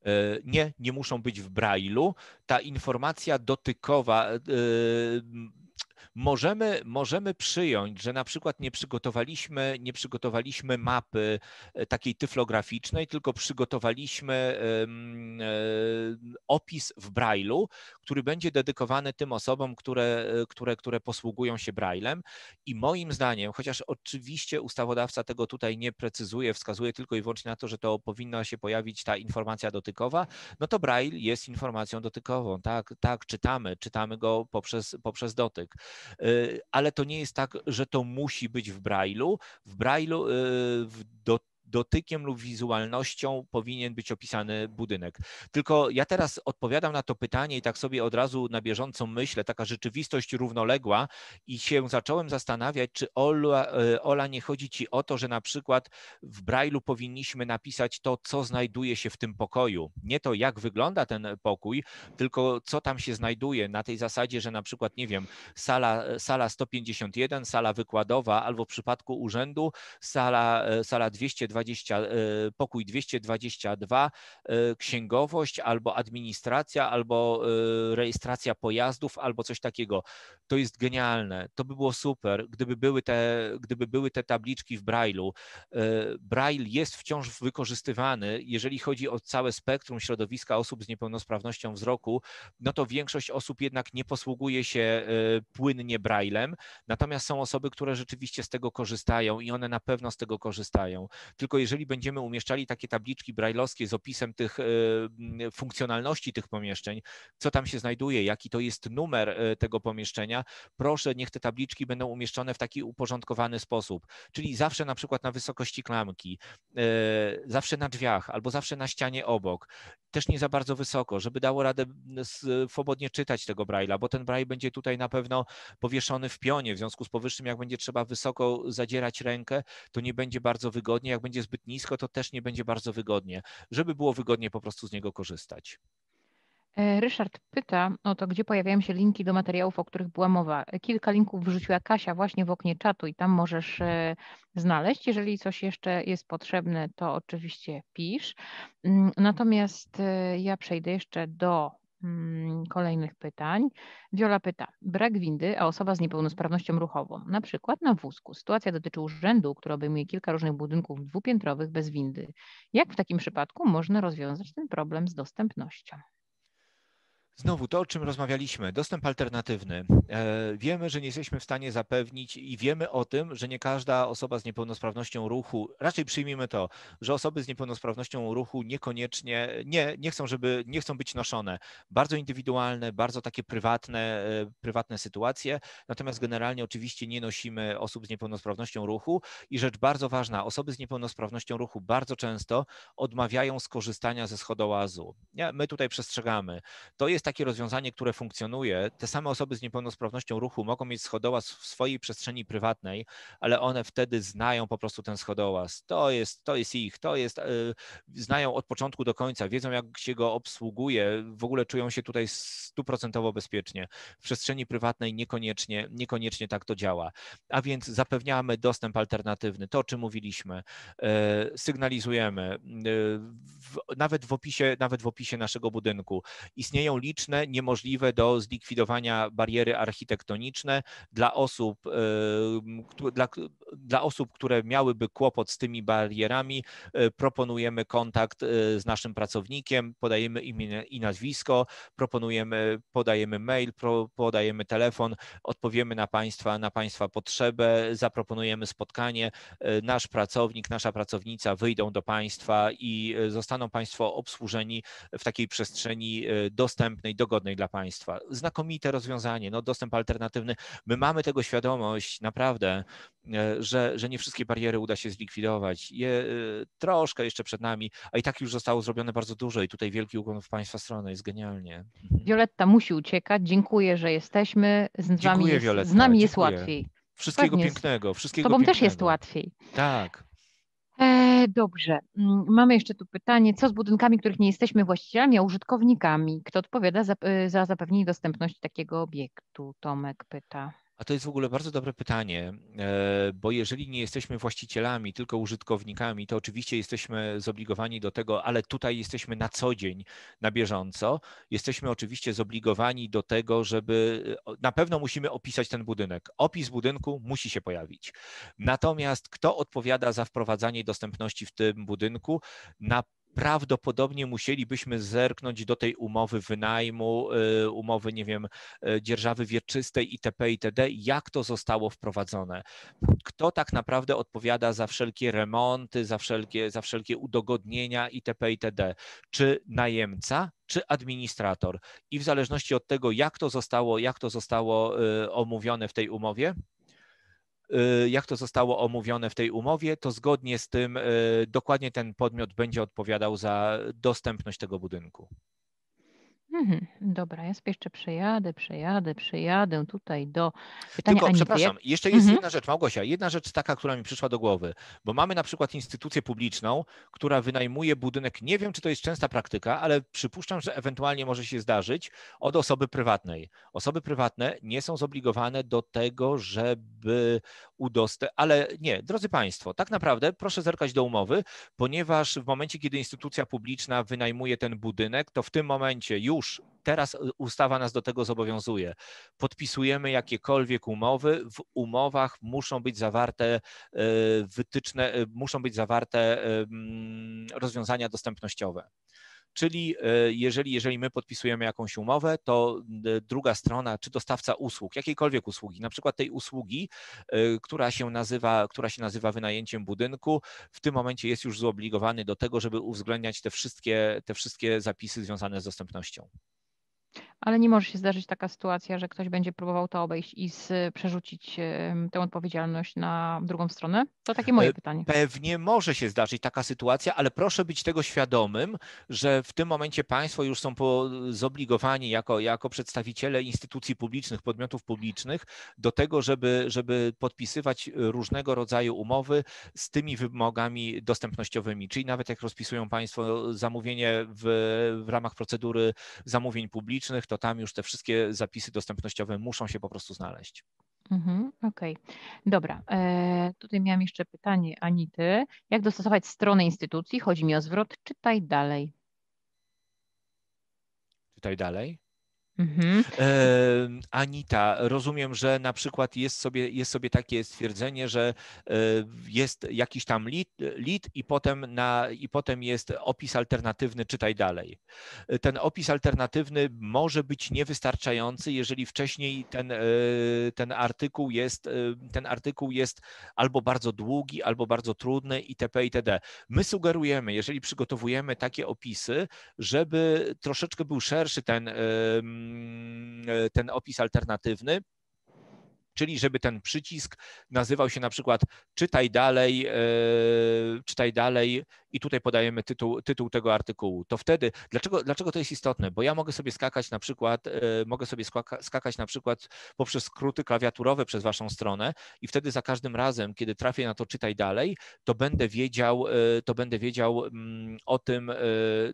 E, nie, nie muszą być w Braille'u. Ta informacja dotykowa Możemy, możemy przyjąć, że na przykład nie przygotowaliśmy, nie przygotowaliśmy mapy e, takiej tyflograficznej, tylko przygotowaliśmy e, opis w Braille'u, który będzie dedykowany tym osobom, które, e, które, które posługują się Braille'em i moim zdaniem, chociaż oczywiście ustawodawca tego tutaj nie precyzuje, wskazuje tylko i wyłącznie na to, że to powinna się pojawić ta informacja dotykowa, no to Braille jest informacją dotykową, tak, tak, czytamy, czytamy go poprzez, poprzez dotyk. Y, ale to nie jest tak, że to musi być w Braille'u. W Braille'u y, do dotykiem lub wizualnością powinien być opisany budynek. Tylko ja teraz odpowiadam na to pytanie i tak sobie od razu na bieżąco myślę, taka rzeczywistość równoległa i się zacząłem zastanawiać, czy Ola, e, Ola nie chodzi ci o to, że na przykład w Braille'u powinniśmy napisać to, co znajduje się w tym pokoju. Nie to, jak wygląda ten pokój, tylko co tam się znajduje na tej zasadzie, że na przykład, nie wiem, sala, sala 151, sala wykładowa albo w przypadku urzędu sala, e, sala 200 220, e, pokój 222, e, księgowość albo administracja, albo e, rejestracja pojazdów, albo coś takiego. To jest genialne. To by było super, gdyby były te, gdyby były te tabliczki w Braille'u. Braille jest wciąż wykorzystywany, jeżeli chodzi o całe spektrum środowiska osób z niepełnosprawnością wzroku, no to większość osób jednak nie posługuje się płynnie Braillem, natomiast są osoby, które rzeczywiście z tego korzystają i one na pewno z tego korzystają tylko jeżeli będziemy umieszczali takie tabliczki brajlowskie z opisem tych e, funkcjonalności tych pomieszczeń, co tam się znajduje, jaki to jest numer e, tego pomieszczenia, proszę, niech te tabliczki będą umieszczone w taki uporządkowany sposób, czyli zawsze na przykład na wysokości klamki, e, zawsze na drzwiach albo zawsze na ścianie obok, też nie za bardzo wysoko, żeby dało radę swobodnie czytać tego braila, bo ten brail będzie tutaj na pewno powieszony w pionie, w związku z powyższym, jak będzie trzeba wysoko zadzierać rękę, to nie będzie bardzo wygodnie, jak będzie będzie zbyt nisko, to też nie będzie bardzo wygodnie, żeby było wygodnie po prostu z niego korzystać. E, Ryszard pyta o to, gdzie pojawiają się linki do materiałów, o których była mowa. E, kilka linków wrzuciła Kasia właśnie w oknie czatu i tam możesz e, znaleźć. Jeżeli coś jeszcze jest potrzebne, to oczywiście pisz. Mm, natomiast ja przejdę jeszcze do Mm, kolejnych pytań. Wiola pyta, brak windy, a osoba z niepełnosprawnością ruchową, na przykład na wózku. Sytuacja dotyczy urzędu, który obejmuje kilka różnych budynków dwupiętrowych bez windy. Jak w takim przypadku można rozwiązać ten problem z dostępnością? Znowu to, o czym rozmawialiśmy, dostęp alternatywny. E, wiemy, że nie jesteśmy w stanie zapewnić i wiemy o tym, że nie każda osoba z niepełnosprawnością ruchu, raczej przyjmijmy to, że osoby z niepełnosprawnością ruchu niekoniecznie nie, nie chcą, żeby nie chcą być noszone. Bardzo indywidualne, bardzo takie prywatne, e, prywatne sytuacje. Natomiast generalnie oczywiście nie nosimy osób z niepełnosprawnością ruchu i rzecz bardzo ważna, osoby z niepełnosprawnością ruchu bardzo często odmawiają skorzystania ze schodołazu. My tutaj przestrzegamy. To jest jest takie rozwiązanie, które funkcjonuje. Te same osoby z niepełnosprawnością ruchu mogą mieć schodołaz w swojej przestrzeni prywatnej, ale one wtedy znają po prostu ten schodołaz. To jest, to jest ich, to jest, e, znają od początku do końca, wiedzą jak się go obsługuje, w ogóle czują się tutaj stuprocentowo bezpiecznie. W przestrzeni prywatnej niekoniecznie, niekoniecznie tak to działa. A więc zapewniamy dostęp alternatywny, to o czym mówiliśmy, e, sygnalizujemy, e, nawet w opisie, nawet w opisie naszego budynku istnieją liczby, publiczne, niemożliwe do zlikwidowania bariery architektoniczne dla osób, dla, dla osób, które miałyby kłopot z tymi barierami, e, proponujemy kontakt e, z naszym pracownikiem, podajemy imię i nazwisko, proponujemy, podajemy mail, podajemy telefon, odpowiemy na Państwa, na Państwa potrzebę, zaproponujemy spotkanie. E, nasz pracownik, nasza pracownica wyjdą do Państwa i zostaną Państwo obsłużeni w takiej przestrzeni dostępnej dostępnej, dogodnej dla państwa. Znakomite rozwiązanie, no dostęp alternatywny. My mamy tego świadomość naprawdę, e, że, że nie wszystkie bariery uda się zlikwidować. Je e, troszkę jeszcze przed nami, a i tak już zostało zrobione bardzo dużo i tutaj wielki ukłon w państwa stronę, jest genialnie. Wioletta mhm. musi uciekać. Dziękuję, że jesteśmy. Z Dziękuję, nami jest, Wioletta. Z nami jest łatwiej. Wszystkiego Pewnie. pięknego. Wszystkiego Tobą pięknego. też jest łatwiej. Tak. Dobrze, mm, mamy jeszcze tu pytanie, co z budynkami, których nie jesteśmy właścicielami, a użytkownikami? Kto odpowiada za, y, za zapewnienie dostępności takiego obiektu? Tomek pyta. A to jest w ogóle bardzo dobre pytanie, e, bo jeżeli nie jesteśmy właścicielami, tylko użytkownikami, to oczywiście jesteśmy zobligowani do tego, ale tutaj jesteśmy na co dzień, na bieżąco. Jesteśmy oczywiście zobligowani do tego, żeby na pewno musimy opisać ten budynek. Opis budynku musi się pojawić. Natomiast kto odpowiada za wprowadzanie dostępności w tym budynku, na prawdopodobnie musielibyśmy zerknąć do tej umowy wynajmu, y, umowy, nie wiem, y, dzierżawy wieczystej itp. itd., jak to zostało wprowadzone. Kto tak naprawdę odpowiada za wszelkie remonty, za wszelkie, za wszelkie udogodnienia itp. itd. Czy najemca, czy administrator? I w zależności od tego, jak to zostało, jak to zostało y, omówione w tej umowie, Y, jak to zostało omówione w tej umowie, to zgodnie z tym y, dokładnie ten podmiot będzie odpowiadał za dostępność tego budynku. Mhm, dobra, ja sobie jeszcze przejadę, przejadę, przejadę tutaj do pytania Tylko, przepraszam, wie. jeszcze jest mhm. jedna rzecz, Małgosia, jedna rzecz taka, która mi przyszła do głowy, bo mamy na przykład instytucję publiczną, która wynajmuje budynek, nie wiem, czy to jest częsta praktyka, ale przypuszczam, że ewentualnie może się zdarzyć, od osoby prywatnej. Osoby prywatne nie są zobligowane do tego, żeby udostępnić, ale nie, drodzy Państwo, tak naprawdę proszę zerkać do umowy, ponieważ w momencie, kiedy instytucja publiczna wynajmuje ten budynek, to w tym momencie już już teraz y, ustawa nas do tego zobowiązuje. Podpisujemy jakiekolwiek umowy, w umowach muszą być zawarte y, wytyczne, y, muszą być zawarte rozwiązania dostępnościowe. Czyli e, jeżeli, jeżeli my podpisujemy jakąś umowę, to druga strona, czy dostawca usług, jakiejkolwiek usługi, na przykład tej usługi, e, która się nazywa, która się nazywa wynajęciem budynku, w tym momencie jest już zobligowany do tego, żeby uwzględniać te wszystkie, te wszystkie zapisy związane z dostępnością ale nie może się zdarzyć taka sytuacja, że ktoś będzie próbował to obejść i z, przerzucić tę odpowiedzialność na drugą stronę? To takie moje e, pytanie. Pewnie może się zdarzyć taka sytuacja, ale proszę być tego świadomym, że w tym momencie państwo już są po, zobligowani jako, jako przedstawiciele instytucji publicznych, podmiotów publicznych do tego, żeby, żeby podpisywać różnego rodzaju umowy z tymi wymogami dostępnościowymi, czyli nawet jak rozpisują państwo zamówienie w, w ramach procedury zamówień publicznych, to tam już te wszystkie zapisy dostępnościowe muszą się po prostu znaleźć. Mhm, okej, okay. dobra. E, tutaj miałam jeszcze pytanie Anity. Jak dostosować stronę instytucji? Chodzi mi o zwrot. Czytaj dalej. Czytaj dalej. Mhm. Anita, rozumiem, że na przykład jest sobie, jest sobie takie stwierdzenie, że e, jest jakiś tam lit, lead i, potem na, i potem jest opis alternatywny, czytaj dalej. E, ten opis alternatywny może być niewystarczający, jeżeli wcześniej ten, e, ten, artykuł, jest, ten artykuł jest albo bardzo długi, albo bardzo trudny itp. itd. My sugerujemy, jeżeli przygotowujemy takie opisy, żeby troszeczkę był szerszy ten E, ten opis alternatywny. Czyli, żeby ten przycisk nazywał się na przykład czytaj dalej, e, czytaj dalej i tutaj podajemy tytuł, tytuł tego artykułu, to wtedy, dlaczego, dlaczego to jest istotne? Bo ja mogę sobie skakać na przykład, e, mogę sobie skakać na przykład poprzez skróty klawiaturowe przez waszą stronę i wtedy za każdym razem, kiedy trafię na to czytaj dalej, to będę wiedział, e, to będę wiedział mm, o tym, e,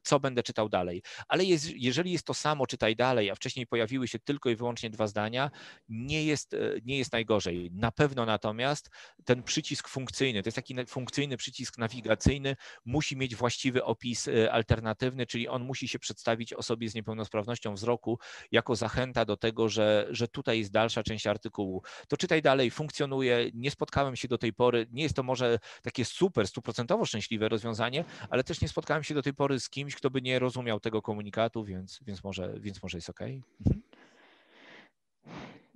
co będę czytał dalej. Ale jest, jeżeli jest to samo czytaj dalej, a wcześniej pojawiły się tylko i wyłącznie dwa zdania, nie jest, nie jest najgorzej. Na pewno natomiast ten przycisk funkcyjny, to jest taki funkcyjny przycisk nawigacyjny, musi mieć właściwy opis y, alternatywny, czyli on musi się przedstawić osobie z niepełnosprawnością wzroku jako zachęta do tego, że, że tutaj jest dalsza część artykułu. To czytaj dalej, funkcjonuje, nie spotkałem się do tej pory, nie jest to może takie super, stuprocentowo szczęśliwe rozwiązanie, ale też nie spotkałem się do tej pory z kimś, kto by nie rozumiał tego komunikatu, więc, więc, może, więc może jest ok. Mhm.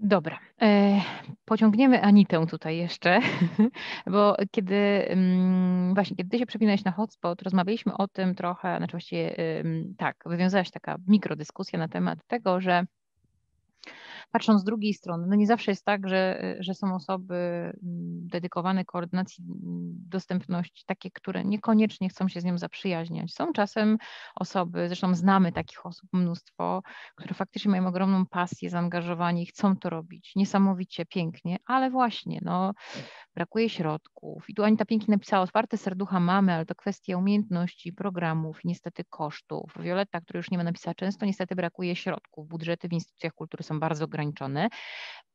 Dobra, e, pociągniemy Anitę tutaj jeszcze, <laughs> bo kiedy mm, właśnie, kiedy ty się przepinałeś na hotspot, rozmawialiśmy o tym trochę, znaczy właściwie tak, wywiązałaś taka mikrodyskusja na temat tego, że patrząc z drugiej strony, no nie zawsze jest tak, że, że są osoby mm, dedykowane koordynacji mm, dostępności, takie, które niekoniecznie chcą się z nią zaprzyjaźniać. Są czasem osoby, zresztą znamy takich osób mnóstwo, które faktycznie mają ogromną pasję, zaangażowanie i chcą to robić niesamowicie pięknie, ale właśnie no, brakuje środków. I tu Anita pięknie napisała, otwarte serducha mamy, ale to kwestia umiejętności, programów i niestety kosztów. Wioletta, która już nie ma napisała często, niestety brakuje środków. Budżety w instytucjach kultury są bardzo ograniczone ograniczony.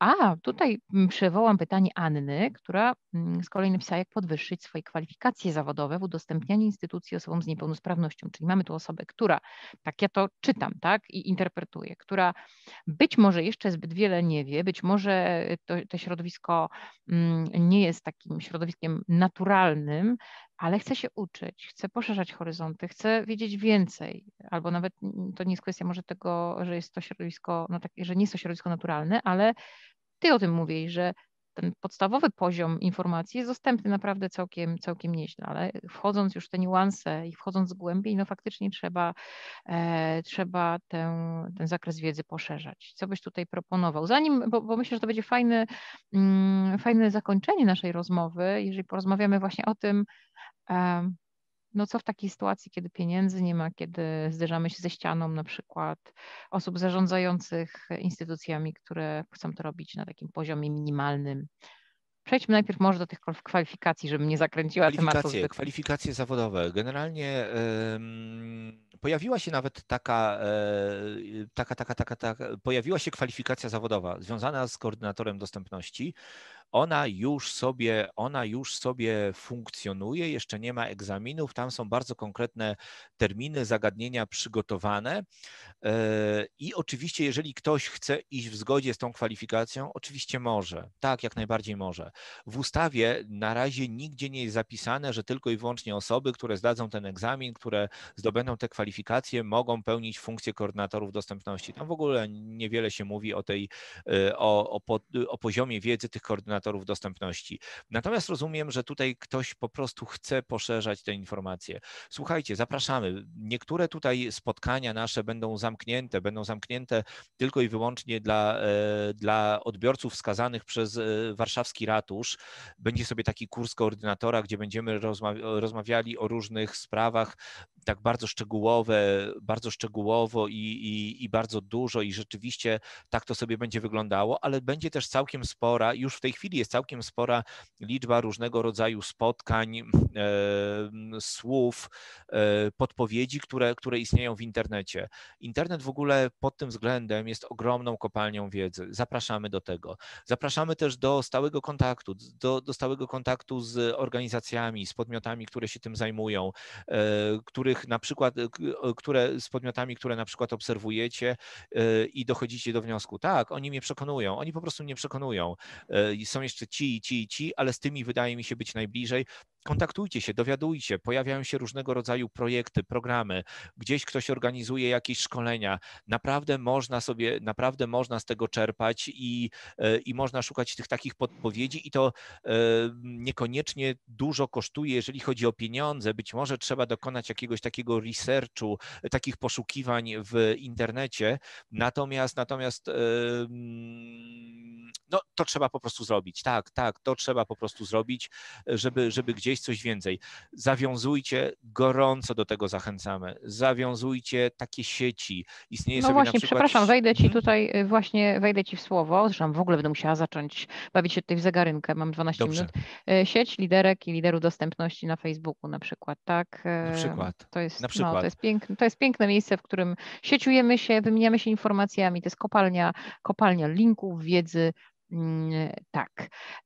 A tutaj mm, przywołam pytanie Anny, która mm, z kolei napisała, jak podwyższyć swoje kwalifikacje zawodowe w udostępnianiu instytucji osobom z niepełnosprawnością. Czyli mamy tu osobę, która, tak ja to czytam, tak i interpretuję, która być może jeszcze zbyt wiele nie wie, być może to, to środowisko mm, nie jest takim środowiskiem naturalnym, ale chcę się uczyć, chcę poszerzać horyzonty, chcę wiedzieć więcej, albo nawet to nie jest kwestia może tego, że jest to środowisko, no tak, że nie jest to środowisko naturalne, ale ty o tym mówisz, że ten podstawowy poziom informacji jest dostępny naprawdę całkiem, całkiem nieźle, ale wchodząc już w te niuanse i wchodząc głębiej, no faktycznie trzeba, e, trzeba ten, ten zakres wiedzy poszerzać. Co byś tutaj proponował? Zanim, bo, bo myślę, że to będzie fajne, mm, fajne zakończenie naszej rozmowy, jeżeli porozmawiamy właśnie o tym, no co w takiej sytuacji, kiedy pieniędzy nie ma, kiedy zderzamy się ze ścianą na przykład osób zarządzających instytucjami, które chcą to robić na takim poziomie minimalnym. Przejdźmy najpierw może do tych kwalifikacji, żebym nie zakręciła tematu. Kwalifikacje zawodowe. Generalnie yy, pojawiła się nawet taka, yy, taka, taka, taka, taka, pojawiła się kwalifikacja zawodowa związana z koordynatorem dostępności, ona już sobie, ona już sobie funkcjonuje, jeszcze nie ma egzaminów, tam są bardzo konkretne terminy, zagadnienia przygotowane e, i oczywiście jeżeli ktoś chce iść w zgodzie z tą kwalifikacją, oczywiście może, tak, jak najbardziej może. W ustawie na razie nigdzie nie jest zapisane, że tylko i wyłącznie osoby, które zdadzą ten egzamin, które zdobędą te kwalifikacje, mogą pełnić funkcję koordynatorów dostępności. Tam w ogóle niewiele się mówi o tej, e, o, o, o poziomie wiedzy tych koordynatorów, dostępności. Natomiast rozumiem, że tutaj ktoś po prostu chce poszerzać te informacje. Słuchajcie, zapraszamy. Niektóre tutaj spotkania nasze będą zamknięte, będą zamknięte tylko i wyłącznie dla, e, dla odbiorców wskazanych przez e, warszawski ratusz. Będzie sobie taki kurs koordynatora, gdzie będziemy rozmawiali o różnych sprawach tak bardzo szczegółowe, bardzo szczegółowo i, i, i, bardzo dużo i rzeczywiście tak to sobie będzie wyglądało, ale będzie też całkiem spora, już w tej chwili jest całkiem spora liczba różnego rodzaju spotkań, e, słów, e, podpowiedzi, które, które istnieją w internecie. Internet w ogóle pod tym względem jest ogromną kopalnią wiedzy. Zapraszamy do tego. Zapraszamy też do stałego kontaktu, do, do stałego kontaktu z organizacjami, z podmiotami, które się tym zajmują, e, które których na przykład, e, e, które z podmiotami, które na przykład obserwujecie e, i dochodzicie do wniosku, tak, oni mnie przekonują, oni po prostu mnie przekonują. Są jeszcze ci ci ci, ale z tymi wydaje mi się być najbliżej. Kontaktujcie się, dowiadujcie, pojawiają się różnego rodzaju projekty, programy, gdzieś ktoś organizuje jakieś szkolenia. Naprawdę można sobie, naprawdę można z tego czerpać i, i można szukać tych takich podpowiedzi i to niekoniecznie dużo kosztuje, jeżeli chodzi o pieniądze. Być może trzeba dokonać jakiegoś jakiegoś takiego researchu, takich poszukiwań w internecie. Natomiast natomiast no, to trzeba po prostu zrobić. Tak, tak, to trzeba po prostu zrobić, żeby, żeby gdzieś coś więcej. Zawiązujcie, gorąco do tego zachęcamy. Zawiązujcie takie sieci. Istnieje no właśnie, przykład... przepraszam, wejdę ci mhm. tutaj y, właśnie, wejdę ci w słowo. Zresztą w ogóle będę musiała zacząć bawić się tutaj w zegarynkę, mam 12 Dobrze. minut. Y, sieć liderek i liderów dostępności na Facebooku na przykład, tak? Na y, przykład. To jest, na no, przykład. No, to, jest piękne, to jest piękne miejsce, w którym sieciujemy się, wymieniamy się informacjami. To jest kopalnia, kopalnia linków, wiedzy, Mm, e, tak.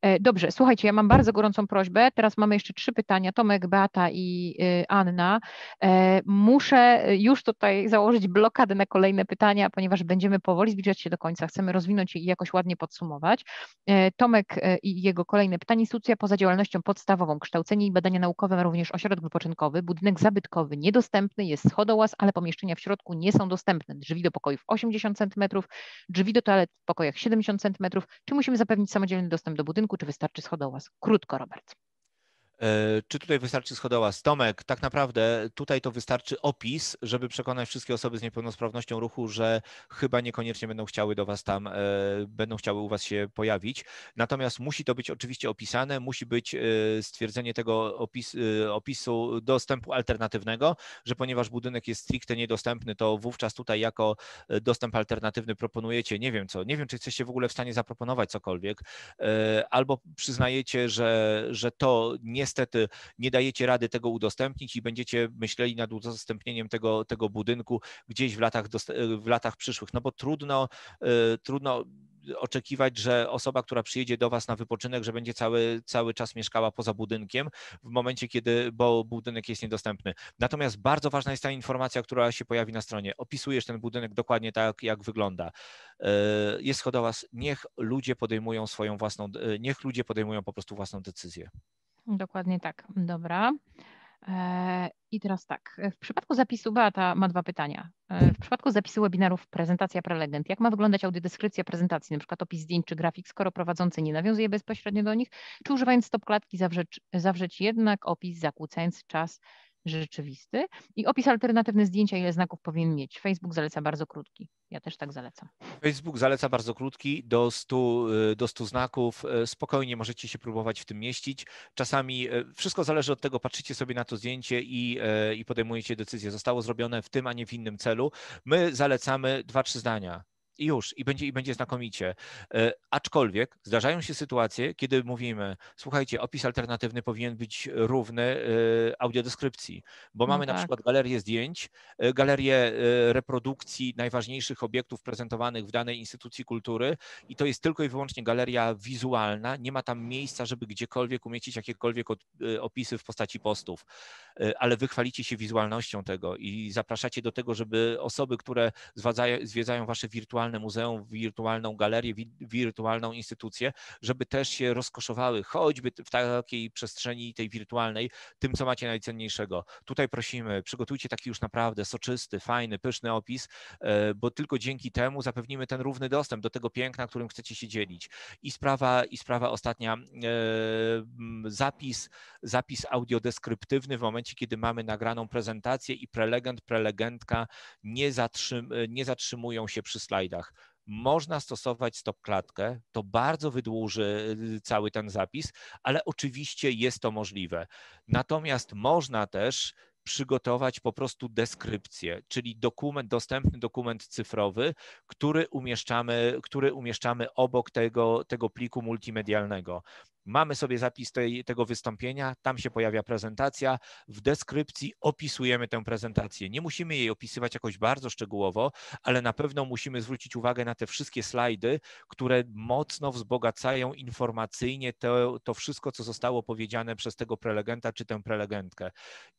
E, dobrze, słuchajcie, ja mam bardzo gorącą prośbę. Teraz mamy jeszcze trzy pytania. Tomek, Beata i y, Anna. E, muszę y, już tutaj założyć blokadę na kolejne pytania, ponieważ będziemy powoli zbliżać się do końca. Chcemy rozwinąć je i jakoś ładnie podsumować. Tomek y, i jego kolejne pytanie. Instytucja poza działalnością podstawową, kształcenie i badania naukowe ma również ośrodek wypoczynkowy, budynek zabytkowy, niedostępny, jest schodołaz, ale pomieszczenia w środku nie są dostępne. Drzwi do pokojów 80 cm, drzwi do toalet w pokojach 70 cm. Czy musimy zapewnić samodzielny dostęp do budynku, czy wystarczy schodołaz? Krótko, Robert. E, czy tutaj wystarczy schodowa? Stomek, tak naprawdę tutaj to wystarczy opis, żeby przekonać wszystkie osoby z niepełnosprawnością ruchu, że chyba niekoniecznie będą chciały do Was tam, e, będą chciały u Was się pojawić. Natomiast musi to być oczywiście opisane, musi być e, stwierdzenie tego opis, opisu dostępu alternatywnego, że ponieważ budynek jest stricte niedostępny, to wówczas tutaj jako dostęp alternatywny proponujecie, nie wiem co, nie wiem czy jesteście w ogóle w stanie zaproponować cokolwiek, albo przyznajecie, że, że to nie niestety nie dajecie rady tego udostępnić i będziecie myśleli nad udostępnieniem tego, tego budynku gdzieś w latach, e, w latach przyszłych, no bo trudno, e, trudno oczekiwać, że osoba, która przyjedzie do Was na wypoczynek, że będzie cały, cały czas mieszkała poza budynkiem w momencie, kiedy, bo budynek jest niedostępny. Natomiast bardzo ważna jest ta informacja, która się pojawi na stronie. Opisujesz ten budynek dokładnie tak, jak wygląda. E, jest schodowa, niech ludzie podejmują swoją własną, niech ludzie podejmują po prostu własną decyzję. Dokładnie tak, dobra. E, I teraz tak, w przypadku zapisu, Beata ma dwa pytania. E, w przypadku zapisu webinarów prezentacja prelegent, jak ma wyglądać audiodeskrypcja prezentacji, np. opis zdjęć czy grafik, skoro prowadzący nie nawiązuje bezpośrednio do nich, czy używając stopklatki zawrzeć, zawrzeć jednak opis, zakłócając czas rzeczywisty i opis alternatywny zdjęcia, ile znaków powinien mieć. Facebook zaleca bardzo krótki. Ja też tak zalecam. Facebook zaleca bardzo krótki, do 100, y, do 100 znaków. Y, spokojnie możecie się próbować w tym mieścić. Czasami y, wszystko zależy od tego, patrzycie sobie na to zdjęcie i, i podejmujecie decyzję. Zostało zrobione w tym, a nie w innym celu. My zalecamy 2-3 zdania i już, i będzie, i będzie znakomicie. E, aczkolwiek zdarzają się sytuacje, kiedy mówimy, słuchajcie, opis alternatywny powinien być równy e, audiodeskrypcji, bo no mamy tak. na przykład galerię zdjęć, e, galerię reprodukcji najważniejszych obiektów prezentowanych w danej instytucji kultury i to jest tylko i wyłącznie galeria wizualna, nie ma tam miejsca, żeby gdziekolwiek umieścić jakiekolwiek opisy w postaci postów, ale wychwalicie się wizualnością tego i zapraszacie do tego, żeby osoby, które zwiedzają wasze wirtualne wirtualne muzeum, wirtualną galerię, wirtualną instytucję, żeby też się rozkoszowały, choćby w takiej przestrzeni tej wirtualnej, tym, co macie najcenniejszego. Tutaj prosimy, przygotujcie taki już naprawdę soczysty, fajny, pyszny opis, e, bo tylko dzięki temu zapewnimy ten równy dostęp do tego piękna, którym chcecie się dzielić. I sprawa, i sprawa ostatnia, e, zapis, zapis audiodeskryptywny w momencie, kiedy mamy nagraną prezentację i prelegent, prelegentka nie, zatrzym, nie zatrzymują się przy slajdach można stosować stopklatkę, to bardzo wydłuży y, cały ten zapis, ale oczywiście jest to możliwe. Natomiast można też przygotować po prostu deskrypcję, czyli dokument, dostępny dokument cyfrowy, który umieszczamy, który umieszczamy obok tego, tego pliku multimedialnego. Mamy sobie zapis tej, tego wystąpienia, tam się pojawia prezentacja. W deskrypcji opisujemy tę prezentację. Nie musimy jej opisywać jakoś bardzo szczegółowo, ale na pewno musimy zwrócić uwagę na te wszystkie slajdy, które mocno wzbogacają informacyjnie to, to wszystko, co zostało powiedziane przez tego prelegenta czy tę prelegentkę.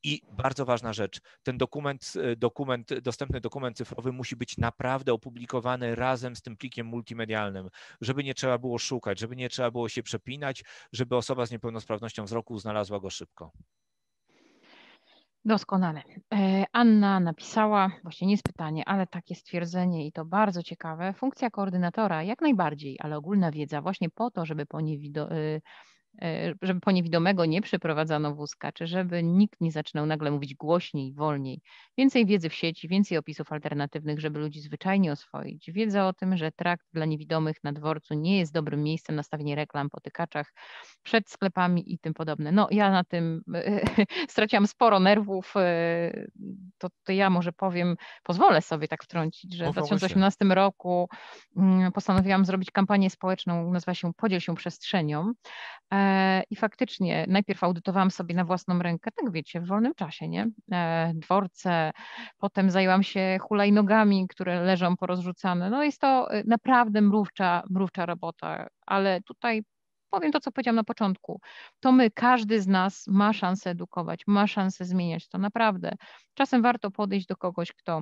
I bardzo ważna rzecz, ten dokument, dokument dostępny dokument cyfrowy musi być naprawdę opublikowany razem z tym plikiem multimedialnym, żeby nie trzeba było szukać, żeby nie trzeba było się przepinać, żeby osoba z niepełnosprawnością wzroku znalazła go szybko. Doskonale. E, Anna napisała, właśnie nie jest pytanie, ale takie stwierdzenie i to bardzo ciekawe. Funkcja koordynatora jak najbardziej, ale ogólna wiedza właśnie po to, żeby po niewidomości y, E, żeby po niewidomego nie przeprowadzano wózka, czy żeby nikt nie zaczynał nagle mówić głośniej, wolniej. Więcej wiedzy w sieci, więcej opisów alternatywnych, żeby ludzi zwyczajnie oswoić. Wiedza o tym, że trakt dla niewidomych na dworcu nie jest dobrym miejscem na stawienie reklam, potykaczach, przed sklepami i tym podobne. No ja na tym <laughs> straciłam sporo nerwów, e, to, to ja może powiem, pozwolę sobie tak wtrącić, że w 2018 roku mm, postanowiłam zrobić kampanię społeczną, nazywa się Podziel się przestrzenią e, E, I faktycznie najpierw audytowałam sobie na własną rękę, tak wiecie, w wolnym czasie, nie? E, dworce, potem zajęłam się hulajnogami, które leżą porozrzucane. No jest to e, naprawdę mrówcza, mrówcza robota, ale tutaj powiem to, co powiedziałam na początku. To my, każdy z nas ma szansę edukować, ma szansę zmieniać to, naprawdę. Czasem warto podejść do kogoś, kto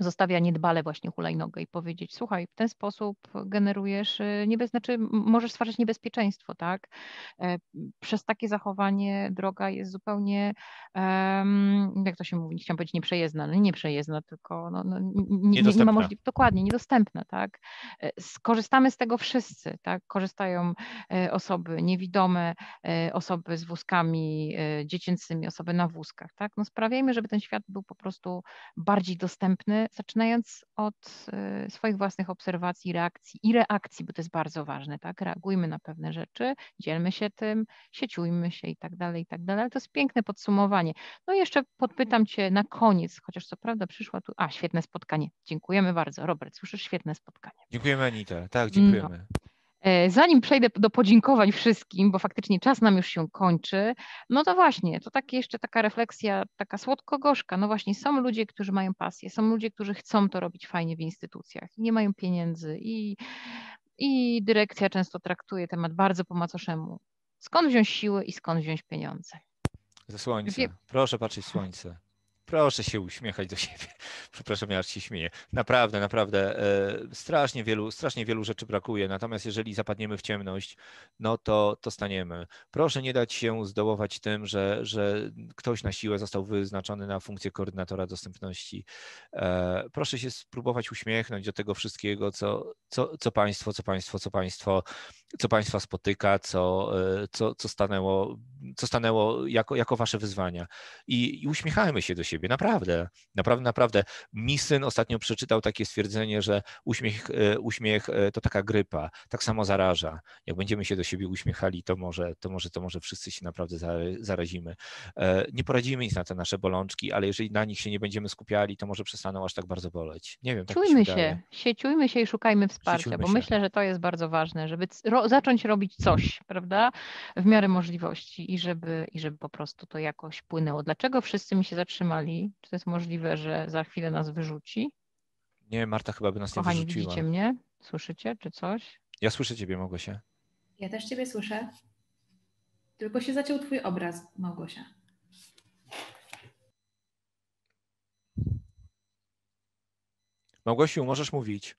zostawia niedbale właśnie hulajnogę i powiedzieć, słuchaj, w ten sposób generujesz, y, niebe, znaczy możesz stwarzać niebezpieczeństwo, tak? E, przez takie zachowanie droga jest zupełnie, jak to się mówi, nie chciałam powiedzieć nieprzejezdna, no nieprzejezdna, tylko no, no, nie, nie, ma możliwości, dokładnie, niedostępna, tak? E, skorzystamy z tego wszyscy, tak? Korzystają e, osoby niewidome, osoby z wózkami dziecięcymi, osoby na wózkach, tak? No sprawiajmy, żeby ten świat był po prostu bardziej dostępny, zaczynając od y, swoich własnych obserwacji, reakcji i reakcji, bo to jest bardzo ważne, tak? Reagujmy na pewne rzeczy, dzielmy się tym, sieciujmy się i tak dalej, i tak dalej. Ale to jest piękne podsumowanie. No i jeszcze podpytam Cię na koniec, chociaż co prawda przyszła tu, a świetne spotkanie. Dziękujemy bardzo. Robert, słyszysz, świetne spotkanie. Dziękujemy Anita, tak, no. dziękujemy. No. E, zanim przejdę do podziękowań wszystkim, bo faktycznie czas nam już się kończy, no to właśnie, to tak jeszcze taka refleksja, taka słodko-gorzka. No właśnie, są ludzie, którzy mają pasję, są ludzie, którzy chcą to robić fajnie w instytucjach, nie mają pieniędzy i, i dyrekcja często traktuje temat bardzo po macoszemu. Skąd wziąć siły i skąd wziąć pieniądze? Ze słońca. Proszę patrzeć słońce proszę się uśmiechać do siebie. <laughs> Przepraszam, ja aż się śmieję. Naprawdę, naprawdę e, strasznie wielu, strasznie wielu rzeczy brakuje. Natomiast jeżeli zapadniemy w ciemność, no to, to staniemy. Proszę nie dać się zdołować tym, że, że ktoś na siłę został wyznaczony na funkcję koordynatora dostępności. E, proszę się spróbować uśmiechnąć do tego wszystkiego, co, co, co państwo, co państwo, co państwo, co państwa spotyka, co, e, co, co stanęło, co stanęło jako, jako wasze wyzwania. I, i uśmiechajmy się do siebie siebie. Naprawdę, naprawdę, naprawdę. Misyn ostatnio przeczytał takie stwierdzenie, że uśmiech, e, uśmiech e, to taka grypa, tak samo zaraża. Jak będziemy się do siebie uśmiechali, to może, to może, to może wszyscy się naprawdę zarazimy. E, nie poradzimy nic na te nasze bolączki, ale jeżeli na nich się nie będziemy skupiali, to może przestaną aż tak bardzo boleć. Nie wiem, tak Czujmy się, się, sieciujmy się i szukajmy wsparcia, sieciujmy bo się. myślę, że to jest bardzo ważne, żeby ro zacząć robić coś, mhm. prawda, w miarę możliwości i żeby, i żeby po prostu to jakoś płynęło. Dlaczego wszyscy mi się zatrzymali? Czy to jest możliwe, że za chwilę nas wyrzuci? Nie, Marta chyba by nas Kochani, nie wyrzuciła. widzicie mnie? Słyszycie czy coś? Ja słyszę ciebie, Małgosia. Ja też ciebie słyszę. Tylko się zaciął twój obraz, Małgosia. Małgosiu, możesz mówić.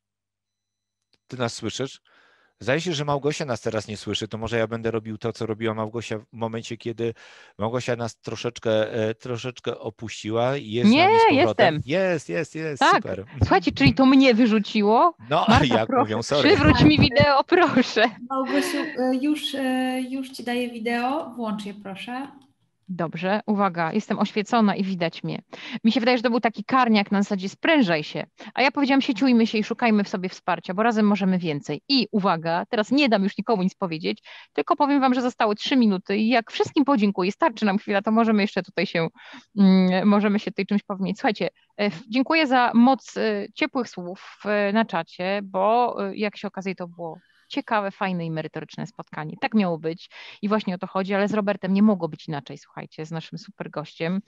Ty nas słyszysz? Zdaje się, że Małgosia nas teraz nie słyszy, to może ja będę robił to, co robiła Małgosia w momencie, kiedy Małgosia nas troszeczkę, e, troszeczkę opuściła. Jest nie, jestem. Jest, jest, jest, tak. super. Słuchajcie, czyli to mnie wyrzuciło? No, <laughs> Marta, jak proszę, mówią, sorry. Przywróć mi wideo, proszę. Małgosiu, e, już, e, już ci daję wideo, włącz je proszę. Dobrze, uwaga, jestem oświecona i widać mnie. Mi się wydaje, że to był taki karniak na zasadzie sprężaj się. A ja powiedziałam, sieciujmy się i szukajmy w sobie wsparcia, bo razem możemy więcej. I uwaga, teraz nie dam już nikomu nic powiedzieć, tylko powiem wam, że zostały trzy minuty i jak wszystkim podziękuję, starczy nam chwila, to możemy jeszcze tutaj się, mm, możemy się tutaj czymś powiedzieć. Słuchajcie, e, dziękuję za moc e, ciepłych słów e, na czacie, bo jak się okazuje, to było ciekawe, fajne i merytoryczne spotkanie. Tak miało być i właśnie o to chodzi, ale z Robertem nie mogło być inaczej, słuchajcie, z naszym super gościem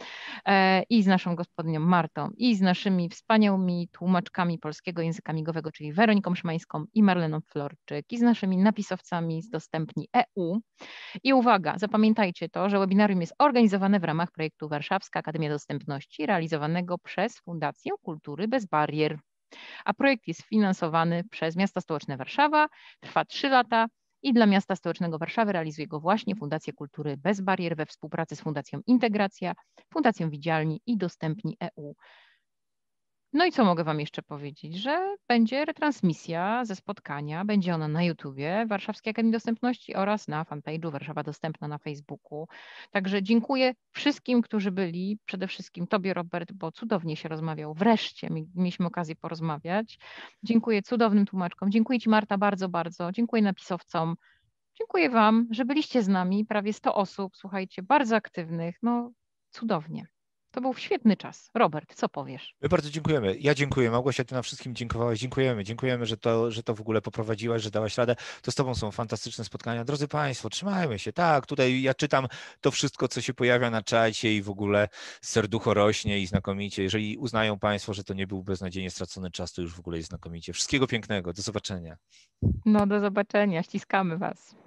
e, i z naszą gospodnią Martą i z naszymi wspaniałymi tłumaczkami polskiego języka migowego, czyli Weroniką Szymańską i Marleną Florczyk i z naszymi napisowcami z dostępni EU. I uwaga, zapamiętajcie to, że webinarium jest organizowane w ramach projektu Warszawska Akademia Dostępności realizowanego przez Fundację Kultury Bez Barier. A projekt jest finansowany przez Miasta Stołeczne Warszawa, trwa 3 lata i dla Miasta Stołecznego Warszawy realizuje go właśnie Fundacja Kultury Bez Barier we współpracy z Fundacją Integracja, Fundacją Widzialni i Dostępni EU. No i co mogę Wam jeszcze powiedzieć? Że będzie retransmisja ze spotkania, będzie ona na YouTubie Warszawskiej Akademii Dostępności oraz na fanpage'u Warszawa Dostępna na Facebooku. Także dziękuję wszystkim, którzy byli, przede wszystkim Tobie Robert, bo cudownie się rozmawiał, wreszcie mieliśmy okazję porozmawiać. Dziękuję cudownym tłumaczkom, dziękuję Ci Marta bardzo, bardzo, dziękuję napisowcom, dziękuję Wam, że byliście z nami, prawie 100 osób, słuchajcie, bardzo aktywnych, no cudownie. To był świetny czas. Robert, co powiesz? My bardzo dziękujemy. Ja dziękuję. Małgosia, ty na wszystkim dziękowałaś. Dziękujemy. Dziękujemy, że to, że to w ogóle poprowadziłaś, że dałaś radę. To z tobą są fantastyczne spotkania. Drodzy Państwo, trzymajmy się. Tak, tutaj ja czytam to wszystko, co się pojawia na czacie i w ogóle serducho rośnie i znakomicie. Jeżeli uznają Państwo, że to nie był beznadziejnie stracony czas, to już w ogóle jest znakomicie. Wszystkiego pięknego. Do zobaczenia. No, do zobaczenia. Ściskamy Was.